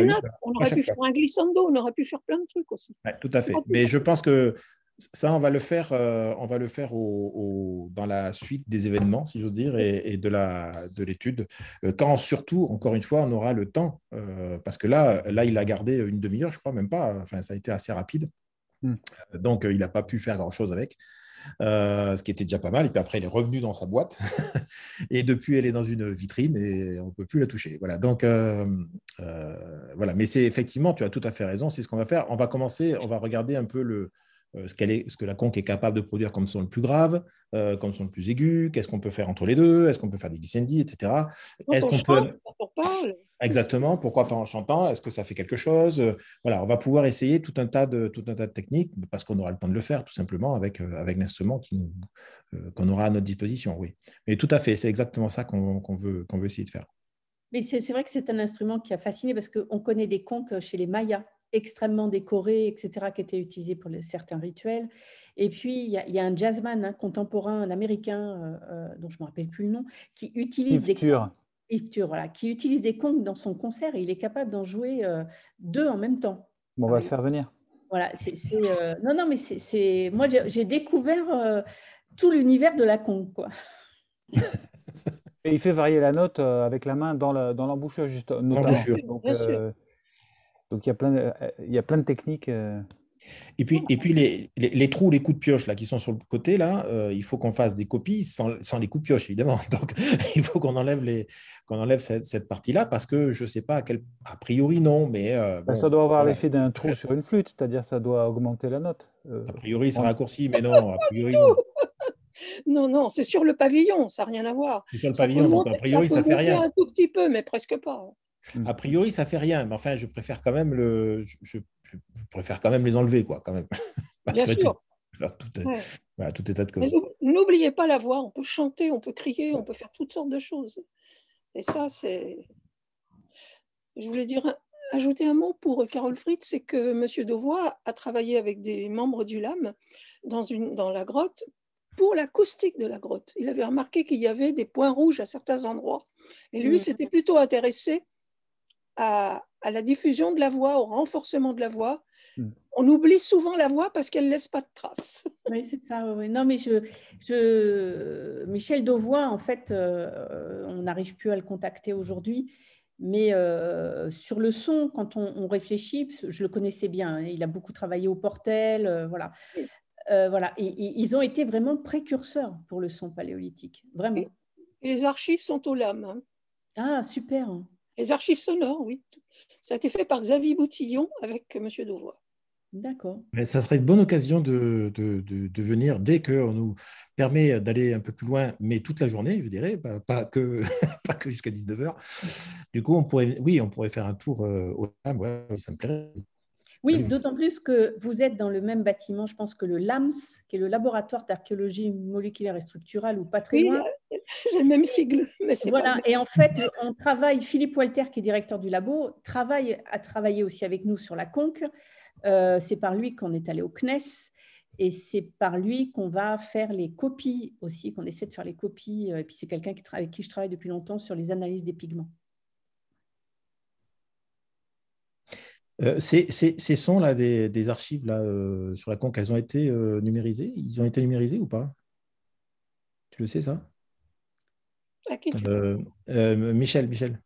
aurait pu faire un glissando, on aurait pu faire plein de trucs aussi. tout à fait. Mais je pense que ça, on va le faire, euh, on va le faire dans la suite des événements, si j'ose dire, et, de l'étude, de euh, quand surtout, encore une fois, on aura le temps, euh, parce que là, là, il a gardé une demi-heure, je crois, même pas, enfin, ça a été assez rapide, hmm. donc il n'a pas pu faire grand-chose avec. ce qui était déjà pas mal. Et puis après, il est revenu dans sa boîte. et depuis, elle est dans une vitrine et on ne peut plus la toucher. Voilà. Donc, voilà. Mais c'est effectivement, tu as tout à fait raison. C'est ce qu'on va faire. On va commencer, on va regarder un peu le, euh, ce, qu est, ce que la conque est capable de produire comme son le plus grave, euh, comme son le plus aigu, qu'est-ce qu'on peut faire entre les deux, est-ce qu'on peut faire des glissandis, etc. Est-ce qu'on peut... Exactement, pourquoi pas en chantant Est-ce que ça fait quelque chose euh, Voilà, on va pouvoir essayer tout un tas de, tout un tas de techniques parce qu'on aura le temps de le faire tout simplement avec, avec l'instrument qu'on aura à notre disposition, oui. Mais tout à fait, c'est exactement ça qu'on veut, qu'on veut essayer de faire. Mais c'est vrai que c'est un instrument qui a fasciné parce qu'on connaît des conques chez les Mayas extrêmement décorés, etc., qui était utilisé pour certains rituels. Et puis, il y, a un jazzman hein, contemporain, un américain, euh, euh, dont je ne me rappelle plus le nom, qui utilise des voilà, qui utilise des conques dans son concert et il est capable d'en jouer euh, deux en même temps. on va le faire venir. Voilà, c'est non, non, mais c'est moi j'ai découvert tout l'univers de la conque, quoi. et il fait varier la note avec la main dans l'embouchure, juste Donc, donc il y a plein de, euh, techniques. Euh. Et puis, et puis les, trous, les coups de pioche là, qui sont sur le côté, là, euh, il faut qu'on fasse des copies sans, les coups de pioche, évidemment. Donc, il faut qu'on enlève, les, qu'on enlève cette, partie-là parce que je ne sais pas à quel. A priori, non, mais. Ben, ça doit avoir l'effet d'un trou sur une flûte, c'est-à-dire ça doit augmenter la note. a priori, ça raccourci, mais non, Non. Non, c'est sur le pavillon, ça n'a rien à voir. C'est sur le pavillon, donc a priori, ça, ça fait rien. un tout petit peu, mais presque pas. Mmh. A priori, ça fait rien, mais enfin, je préfère quand même le, je, préfère quand même les enlever, quoi, quand même. Bien sûr. Tout. tout, état de cause. N'oubliez pas la voix. On peut chanter, on peut crier, on peut faire toutes sortes de choses. Et ça, c'est. Je voulais dire, ajouter un mot pour Carole Fritz, c'est que Monsieur Devois a travaillé avec des membres du LAM dans, une, dans la grotte pour l'acoustique de la grotte. Il avait remarqué qu'il y avait des points rouges à certains endroits. Et lui, c'était mmh. s'était plutôt intéressé à, la diffusion de la voix, au renforcement de la voix. Hmm. On oublie souvent la voix parce qu'elle ne laisse pas de traces. Oui, c'est ça. Non, mais Michel Dauvois, en fait, euh, on n'arrive plus à le contacter aujourd'hui. Mais euh, sur le son, quand on, réfléchit, je le connaissais bien. Hein, il a beaucoup travaillé au Portel, euh, voilà. voilà. ils ont été vraiment précurseurs pour le son paléolithique, vraiment. les archives sont aux lames hein. Ah, super. Hein. Les archives sonores, oui. Ça a été fait par Xavier Boutillon avec M. Dauvois. D'accord. Ça serait une bonne occasion de, venir dès qu'on nous permet d'aller un peu plus loin, mais toute la journée, je dirais, pas que, pas que jusqu'à 19h. Du coup, on pourrait, oui, on pourrait faire un tour euh, au LAM, ça me plairait. Oui, d'autant plus que vous êtes dans le même bâtiment, je pense que le LAMS, qui est le laboratoire d'archéologie moléculaire et structurale, ou patrimoine j'ai le même sigle. voilà, et en fait, on travaille, Philippe Walter, qui est directeur du labo, travaille, a travaillé aussi avec nous sur la conque. Euh, c'est par lui qu'on est allé au CNES et c'est par lui qu'on va faire les copies aussi, qu'on essaie de faire les copies. Euh, et puis c'est quelqu'un avec qui je travaille depuis longtemps sur les analyses des pigments. Euh, ces, sons-là des, archives là, sur la conque, elles ont été numérisées Ils ont été numérisés ou pas Tu le sais ça euh, euh, Michel, Michel.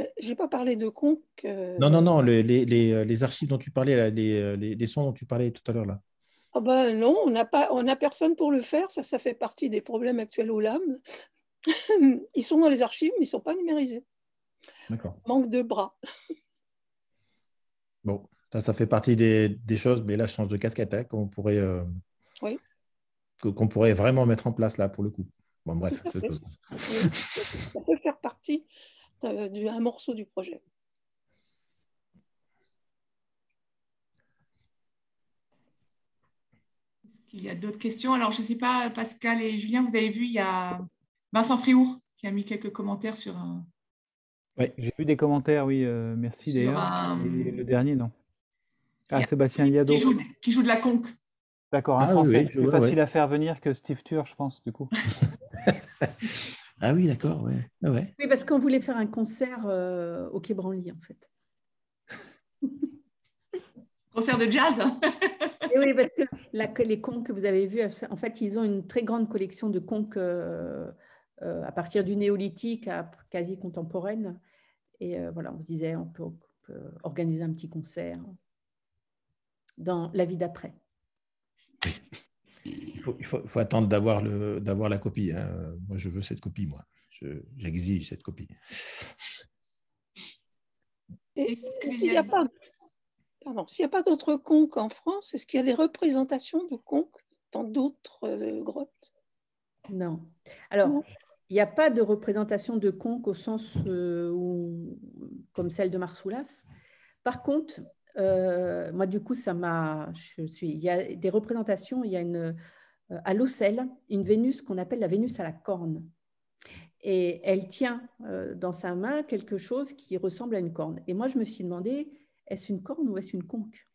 Euh, j'ai pas parlé de Conque. Non, non, non, les, archives dont tu parlais, les, les, sons dont tu parlais tout à l'heure là. ben non, on n'a pas, on a personne pour le faire. Ça, ça fait partie des problèmes actuels au LAM. ils sont dans les archives, mais ils sont pas numérisés. D'accord. Manque de bras. bon, ça, ça fait partie des, choses, mais là, je change de casquette hein, qu'on pourrait. Qu'on pourrait vraiment mettre en place là pour le coup. Bon, bref, ça peut, ça peut faire partie euh, d'un morceau du projet. Il y a d'autres questions. Alors, je ne sais pas, Pascal et Julien, vous avez vu, il y a Vincent Friour qui a mis quelques commentaires sur un. Oui, j'ai vu des commentaires, oui, euh, merci d'ailleurs. Le dernier, non. Ah, Sébastien y a d'autres. qui joue de la conque. D'accord, un ah Français, plus facile à faire venir que Steve Tur, je pense, du coup. ah oui, d'accord, ah ouais. Oui, parce qu'on voulait faire un concert euh, au Quai en fait. concert de jazz hein. Et Oui, parce que les conques que vous avez vus, en fait, ils ont une très grande collection de conques euh, euh, à partir du néolithique à quasi contemporaine. Et voilà, on se disait, on peut organiser un petit concert dans la vie d'après. Il faut, attendre d'avoir, le, d'avoir la copie. Hein. Moi, je veux cette copie, moi. j'exige cette copie. s'il n'y a, pas, d'autres conques en France, est-ce qu'il y a des représentations de conques dans d'autres euh, grottes Non. Alors, il n'y a pas de représentation de conques au sens euh, comme celle de Marsoulas. Par contre, euh, moi, du coup, ça m'a. Je suis. Il y a des représentations. Il y a une euh, à l'ocelle une Vénus qu'on appelle la Vénus à la corne, et elle tient euh, dans sa main quelque chose qui ressemble à une corne. Et moi, je me suis demandé, est-ce une corne ou est-ce une conque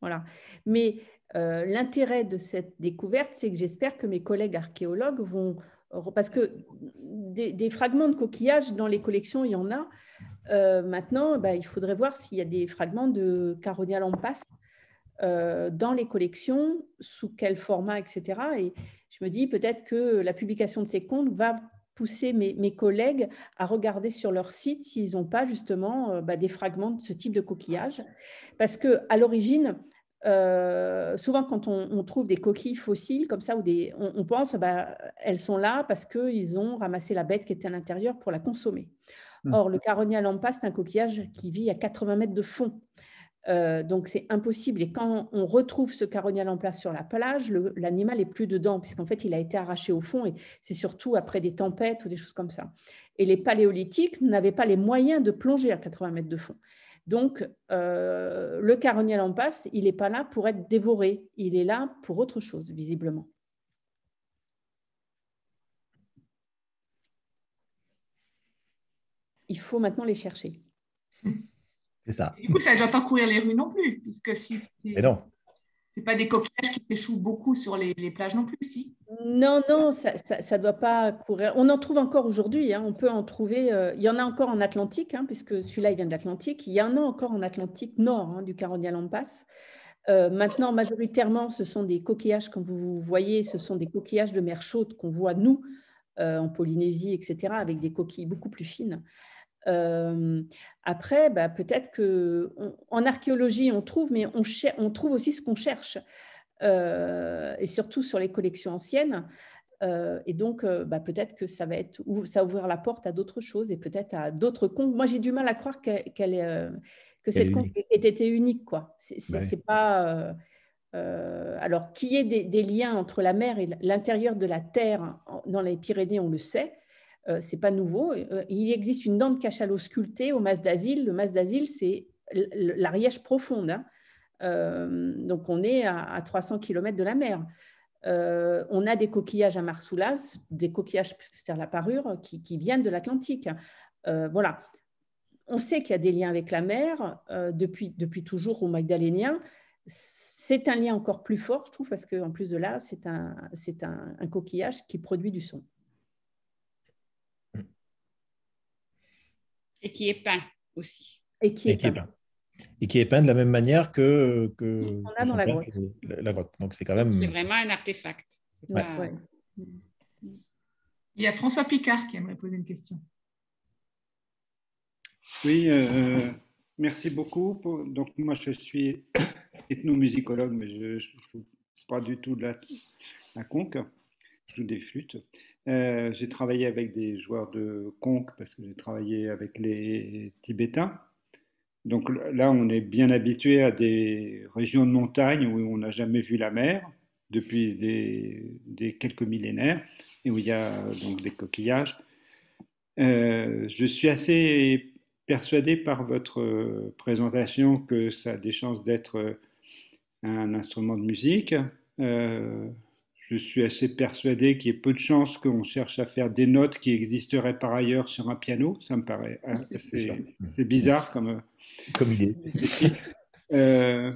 Voilà. Mais l'intérêt de cette découverte, c'est que j'espère que mes collègues archéologues vont parce que des, fragments de coquillages dans les collections, il y en a. Euh, maintenant, bah, il faudrait voir s'il y a des fragments de Caronia Lampas euh, dans les collections, sous quel format, etc. Et je me dis peut-être que la publication de ces comptes va pousser mes, collègues à regarder sur leur site s'ils n'ont pas justement euh, bah, des fragments de ce type de coquillage. Parce qu'à l'origine, euh, souvent, quand on, trouve des coquilles fossiles comme ça, ou des, on, pense qu'elles bah, elles sont là parce qu'ils ont ramassé la bête qui était à l'intérieur pour la consommer. Mmh. Or, le en lampa, c'est un coquillage qui vit à 80 mètres de fond. Euh, donc c'est impossible. Et quand on retrouve ce caronial en place sur la plage, l'animal est plus dedans, puisqu'en fait il a été arraché au fond, et c'est surtout après des tempêtes ou des choses comme ça. Et les paléolithiques n'avaient pas les moyens de plonger à 80 mètres de fond. Donc, euh, le caroniel en passe, il n'est pas là pour être dévoré, il est là pour autre chose, visiblement. Il faut maintenant les chercher. C'est ça. Écoute, ça ne doit pas courir les rues non plus, si Mais non c'est pas des coquillages qui s'échouent beaucoup sur les, plages non plus, si Non, non, ça ne doit pas courir. On en trouve encore aujourd'hui. Hein. on peut en trouver. Euh, il y en a encore en Atlantique, hein, puisque celui-là, il vient de l'Atlantique. Il y en a encore en Atlantique Nord, hein, du Carondial en Euh, maintenant, majoritairement, ce sont des coquillages, comme vous voyez, ce sont des coquillages de mer chaude qu'on voit, nous, euh, en Polynésie, etc., avec des coquilles beaucoup plus fines. Euh, après, bah, peut-être que en archéologie on trouve, mais on, on trouve aussi ce qu'on cherche, euh, et surtout sur les collections anciennes. Euh, et donc, bah, peut-être que ça va être, ça ouvrir la porte à d'autres choses et peut-être à d'autres contes, Moi, j'ai du mal à croire que cette compte ait été unique, quoi. C'est, pas. alors, qu'il y ait des, liens entre la mer et l'intérieur de la terre dans les Pyrénées, on le sait. Ce euh, c'est pas nouveau. Euh, il existe une dent de cachalot sculptée au mas d'asile. Le mas d'asile, c'est l'Ariège profonde. Hein. Euh, donc on est à, 300 km de la mer. on a des coquillages à Marsoulas, des coquillages, c'est la parure, qui, qui viennent de l'Atlantique. voilà. On sait qu'il y a des liens avec la mer depuis, depuis toujours au Magdalénien c'est un lien encore plus fort, je trouve, parce qu'en plus de là, c'est un, un, un coquillage qui produit du son. Et qui est peint aussi. Et qui est, et peint. Qui Et qui est peint de la même manière que. que On dans la grotte. Donc c'est quand même. C'est vraiment un artefact. Il y a François Picard qui aimerait poser une question. Oui, euh, merci beaucoup. Donc moi je suis ethnomusicologue, mais je ne pas du tout de la, la conque. Je joue des flûtes. Euh, j'ai travaillé avec des joueurs de conque parce que j'ai travaillé avec les Tibétains. Donc là, on est bien habitué à des régions de montagne où on n'a jamais vu la mer depuis des, quelques millénaires et où il y a donc des coquillages. Euh, je suis assez persuadé par votre présentation que ça a des chances d'être un instrument de musique. Euh, je suis assez persuadé qu'il y ait peu de chances qu'on cherche à faire des notes qui existeraient par ailleurs sur un piano. Ça me paraît hein, assez, bizarre comme, comme idée. euh,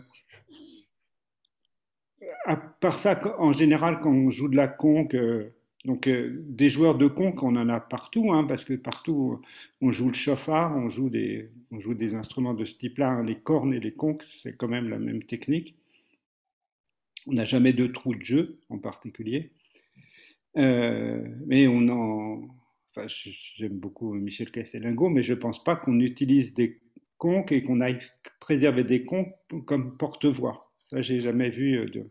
à part ça, en général, quand on joue de la conque, euh, donc euh, des joueurs de conque, on en a partout, hein, parce que partout on joue le chauffard, on joue des, joue des instruments de ce type-là, hein, les cornes et les conques, c'est quand même la même technique. On n'a jamais de trous de jeu en particulier. Euh, mais on en. Enfin, j'aime beaucoup Michel Castelingo, mais je ne pense pas qu'on utilise des conques et qu'on aille préserver des conques comme porte-voix. Ça, j'ai jamais vu euh,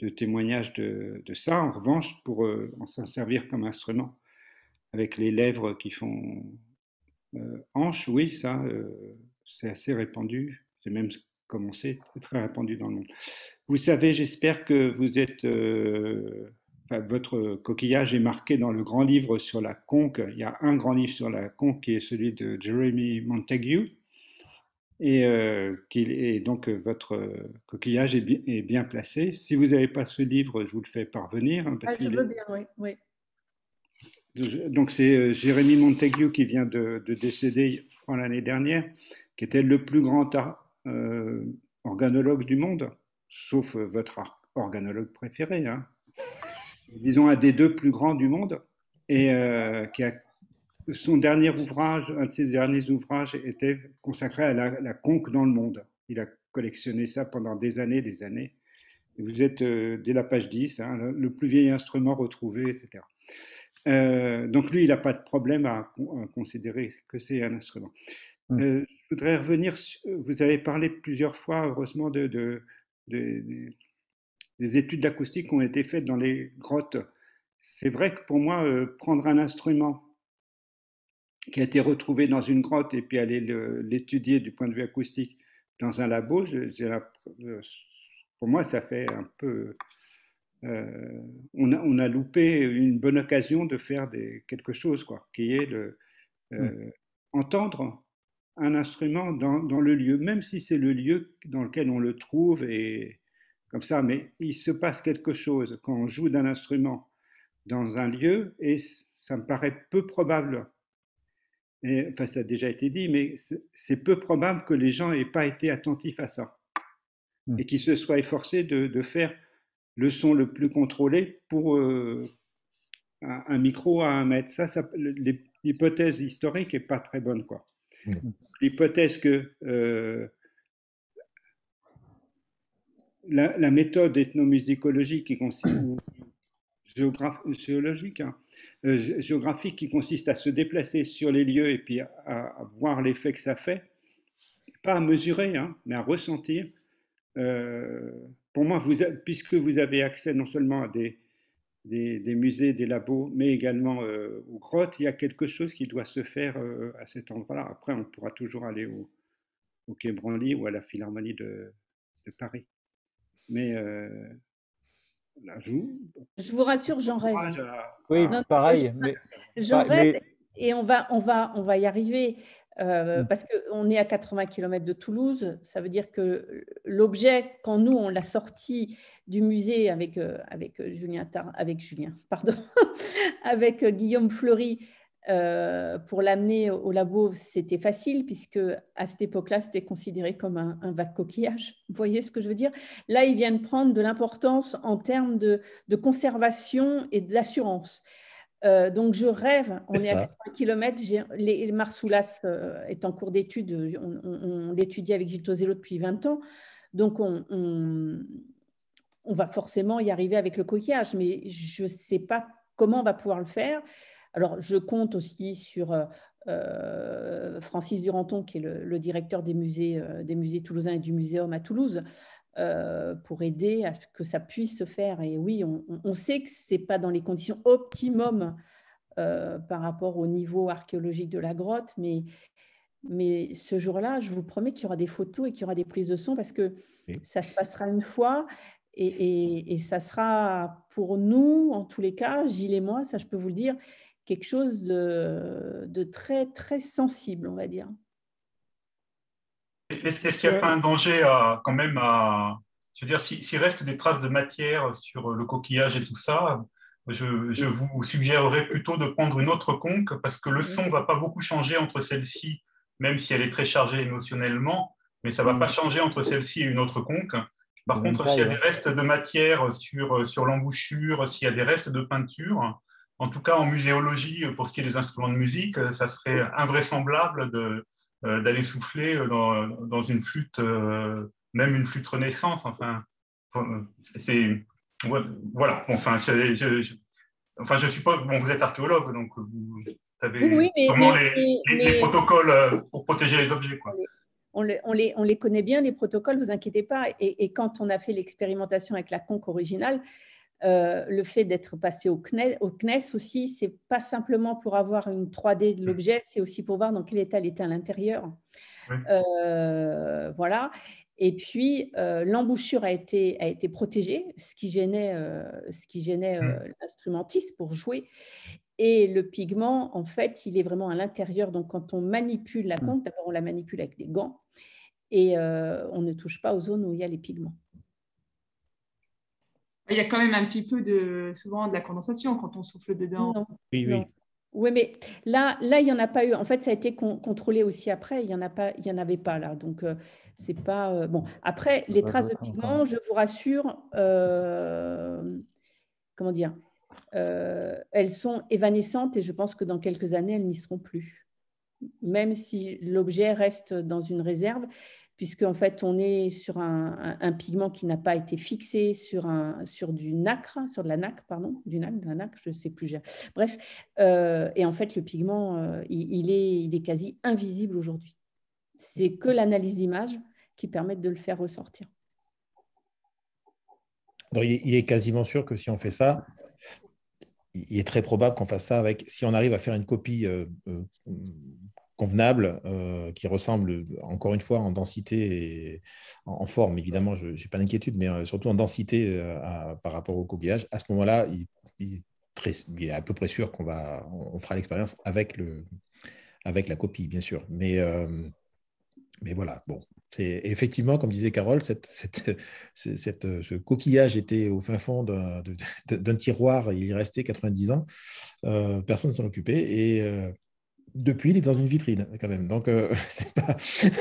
de, témoignage de, ça. En revanche, pour euh, s'en servir comme instrument, avec les lèvres qui font hanche, oui, ça, c'est assez répandu. C'est même, comme on sait, très répandu dans le monde. Vous savez, j'espère que vous êtes, euh, votre coquillage est marqué dans le grand livre sur la conque. Il y a un grand livre sur la conque qui est celui de Jeremy Montague. Et, euh, est donc euh, votre coquillage est bien, placé. Si vous n'avez pas ce livre, je vous le fais parvenir. Hein, ah, je veux bien, oui. Donc c'est euh, Jeremy Montagu qui vient de, décéder l'année dernière, qui était le plus grand organologue du monde sauf euh, votre organologue préféré, hein. disons un des deux plus grands du monde, et euh, qui a, son dernier ouvrage, un de ses derniers ouvrages était consacré à la, conque dans le monde. Il a collectionné ça pendant des années, des années. vous êtes euh, dès la page 10, hein, le, plus vieil instrument retrouvé, etc. donc lui, il n'a pas de problème à, considérer que c'est un instrument. Mmh. je voudrais revenir, vous avez parlé plusieurs fois, heureusement, de des, études d'acoustique ont été faites dans les grottes. C'est vrai que pour moi, euh, prendre un instrument qui a été retrouvé dans une grotte et puis aller l'étudier du point de vue acoustique dans un labo, euh, pour moi, ça fait un peu... Euh, on, a, loupé une bonne occasion de faire quelque chose, quoi, qui est de mmh. entendre un instrument dans, le lieu, même si c'est le lieu dans lequel on le trouve et comme ça, mais il se passe quelque chose quand on joue d'un instrument dans un lieu et ça me paraît peu probable. Et, enfin, ça a déjà été dit, mais c'est peu probable que les gens aient pas été attentifs à ça hmm. et qu'ils se soient efforcés de, faire le son le plus contrôlé pour euh, un, micro à un mètre. Ça, ça l'hypothèse historique est pas très bonne, quoi l'hypothèse que euh, la, méthode ethnomusicologique qui consiste, hein, euh, géographique qui consiste à se déplacer sur les lieux et puis à, voir l'effet que ça fait, pas à mesurer, hein, mais à ressentir. Euh, pour moi, puisque vous avez accès non seulement à des, des, musées, des labos, mais également euh, aux grottes. Il y a quelque chose qui doit se faire euh, à cet endroit-là. Après, on pourra toujours aller au, au Quai ou à la Philharmonie de, Paris. Mais euh, je, vous... rassure, j'en rêve. oui, pareil. J'en rêve et on va, on, va, on va y arriver. Euh, mm. parce qu'on est à 80 km de Toulouse, ça veut dire que l'objet, quand nous, on l'a sorti du musée avec, euh, euh, avec, Julien, avec Julien, pardon, avec Guillaume Fleury, pour l'amener au labo, c'était facile, puisque à cette époque-là, c'était considéré comme un, un vague coquillage. Vous voyez ce que je veux dire Là, ils viennent prendre de l'importance en termes de, de conservation et d'assurance. Euh, donc je rêve, on est, à 3 km, les, Marsoulas euh, est en cours d'étude, on, l'étudie avec Gilles Tozello depuis 20 ans, donc on, va forcément y arriver avec le coquillage, mais je ne sais pas comment on va pouvoir le faire. Alors je compte aussi sur euh, Francis Duranton, qui est le, directeur des musées, des musées toulousains et du muséum à Toulouse, euh, pour aider à ce que ça puisse se faire. Et oui, on, sait que ce n'est pas dans les conditions optimum euh, par rapport au niveau archéologique de la grotte, mais, mais ce jour-là, je vous promets qu'il y aura des photos et qu'il y aura des prises de son parce que ça se passera une fois. Et, et, et, ça sera pour nous, en tous les cas, Gilles et moi, ça je peux vous le dire, quelque chose de, de très, très sensible, on va dire. Est-ce qu'il n'y a pas un danger quand même à. Je veux dire, s'il reste des traces de matière sur le coquillage et tout ça, je, je, mm. vous suggérerais plutôt de prendre une autre conque parce que le mm. son ne va pas beaucoup changer entre celle-ci, même si elle est très chargée émotionnellement, mais ça ne va mm. pas changer entre celle-ci et une autre conque. Par contre, s'il y a des restes de matière sur, sur l'embouchure, s'il y a des restes de peinture, en tout cas en muséologie, pour ce qui est des instruments de musique, ça serait invraisemblable de, euh, d'aller souffler euh, dans, dans, une flûte, euh, même une flûte renaissance. Enfin, c'est voilà. enfin, enfin, je suis pas. Bon, vous êtes archéologue, donc vous avez les, protocoles pour protéger les objets, quoi. On, les, on, les, on les connaît bien, les protocoles, vous inquiétez pas. Et, et quand on a fait l'expérimentation avec la conque originale, euh, le fait d'être passé au CNES, au CNES aussi, c'est pas simplement pour avoir une 3D de mmh. l'objet, c'est aussi pour voir dans quel état était à l'intérieur. Euh, voilà. Et puis, euh, l'embouchure a été, a été protégée, ce qui gênait, mmh. l'instrumentiste pour jouer. Et le pigment, en fait, il est vraiment à l'intérieur. Donc, quand on manipule la mmh. compte, d'abord, on la manipule avec des gants et on ne touche pas aux zones où il y a les pigments. Il y a quand même un petit peu de, souvent de la condensation quand on souffle dedans. Oui, oui. mais là, là, il n'y en a pas eu. En fait, ça a été contrôlé aussi après. Il n'y en, a pas, il y en avait pas là. Donc, euh, c'est pas. Euh, bon, après, les traces de pigments, je vous rassure, euh, comment dire, elles sont évanescentes et je pense que dans quelques années, elles n'y seront plus. Même si l'objet reste dans une réserve puisqu'en fait, on est sur un, pigment qui n'a pas été fixé, sur, un, sur du nacre, sur de la nacre, pardon, du nacre, je ne sais plus. Bref, euh, et en fait, le pigment, euh, il, est, il est quasi invisible aujourd'hui. C'est que l'analyse d'image qui permet de le faire ressortir. il, est, quasiment sûr que si on fait ça, il est très probable qu'on fasse ça avec, si on arrive à faire une copie euh, convenable, euh, qui ressemble encore une fois en densité et en, forme. Évidemment, je n'ai pas d'inquiétude, mais euh, surtout en densité euh, par rapport au coquillage. À ce moment-là, il, est à peu près sûr qu'on va, on fera l'expérience avec, le, avec la copie, bien sûr. Mais, mais voilà, bon. effectivement, comme disait Carole, ce coquillage était au fin fond d'un tiroir, il y restait 90 ans, personne ne s'en occupait. Et depuis, il est dans une vitrine quand même. Donc, euh, pas...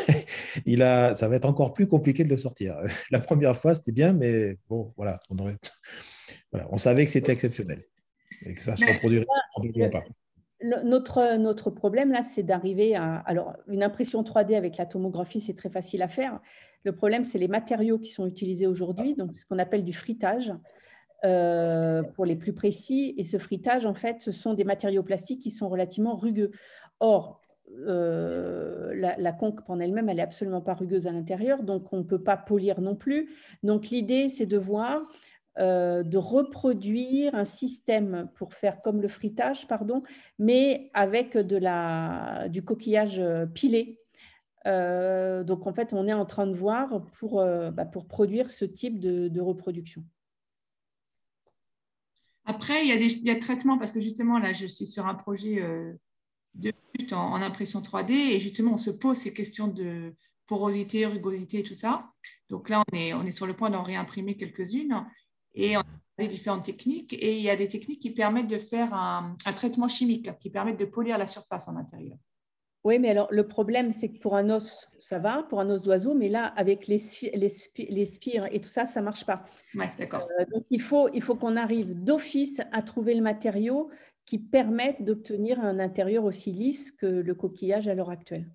il a... ça va être encore plus compliqué de le sortir. La première fois, c'était bien, mais bon, voilà, on, aurait... on savait que c'était exceptionnel et que ça se reproduirait pas. notre, notre problème, là, c'est d'arriver à... Alors, une impression 3D avec la tomographie, c'est très facile à faire. Le problème, c'est les matériaux qui sont utilisés aujourd'hui, ah. donc ce qu'on appelle du fritage. Euh, pour les plus précis. Et ce fritage, en fait, ce sont des matériaux plastiques qui sont relativement rugueux. Or, euh, la, conque en elle-même, elle est absolument pas rugueuse à l'intérieur, donc on ne peut pas polir non plus. Donc l'idée, c'est de voir, euh, de reproduire un système pour faire comme le fritage, pardon, mais avec de la, du coquillage pilé. donc en fait, on est en train de voir pour, bah, pour produire ce type de reproduction. Après, il y, a des, traitements parce que justement, là, je suis sur un projet euh, de but en, impression 3D et justement, on se pose ces questions de porosité, rugosité, tout ça. Donc là, on est, on est sur le point d'en réimprimer quelques-unes et on a des différentes techniques. Et il y a des techniques qui permettent de faire un, un traitement chimique, qui permettent de polir la surface en intérieur. Oui, mais alors le problème, c'est que pour un os, ça va, pour un os d'oiseau, mais là, avec les, les, spires et tout ça, ça ne marche pas. d'accord. Euh, donc, il faut, il faut qu'on arrive d'office à trouver le matériau qui permette d'obtenir un intérieur aussi lisse que le coquillage à l'heure actuelle.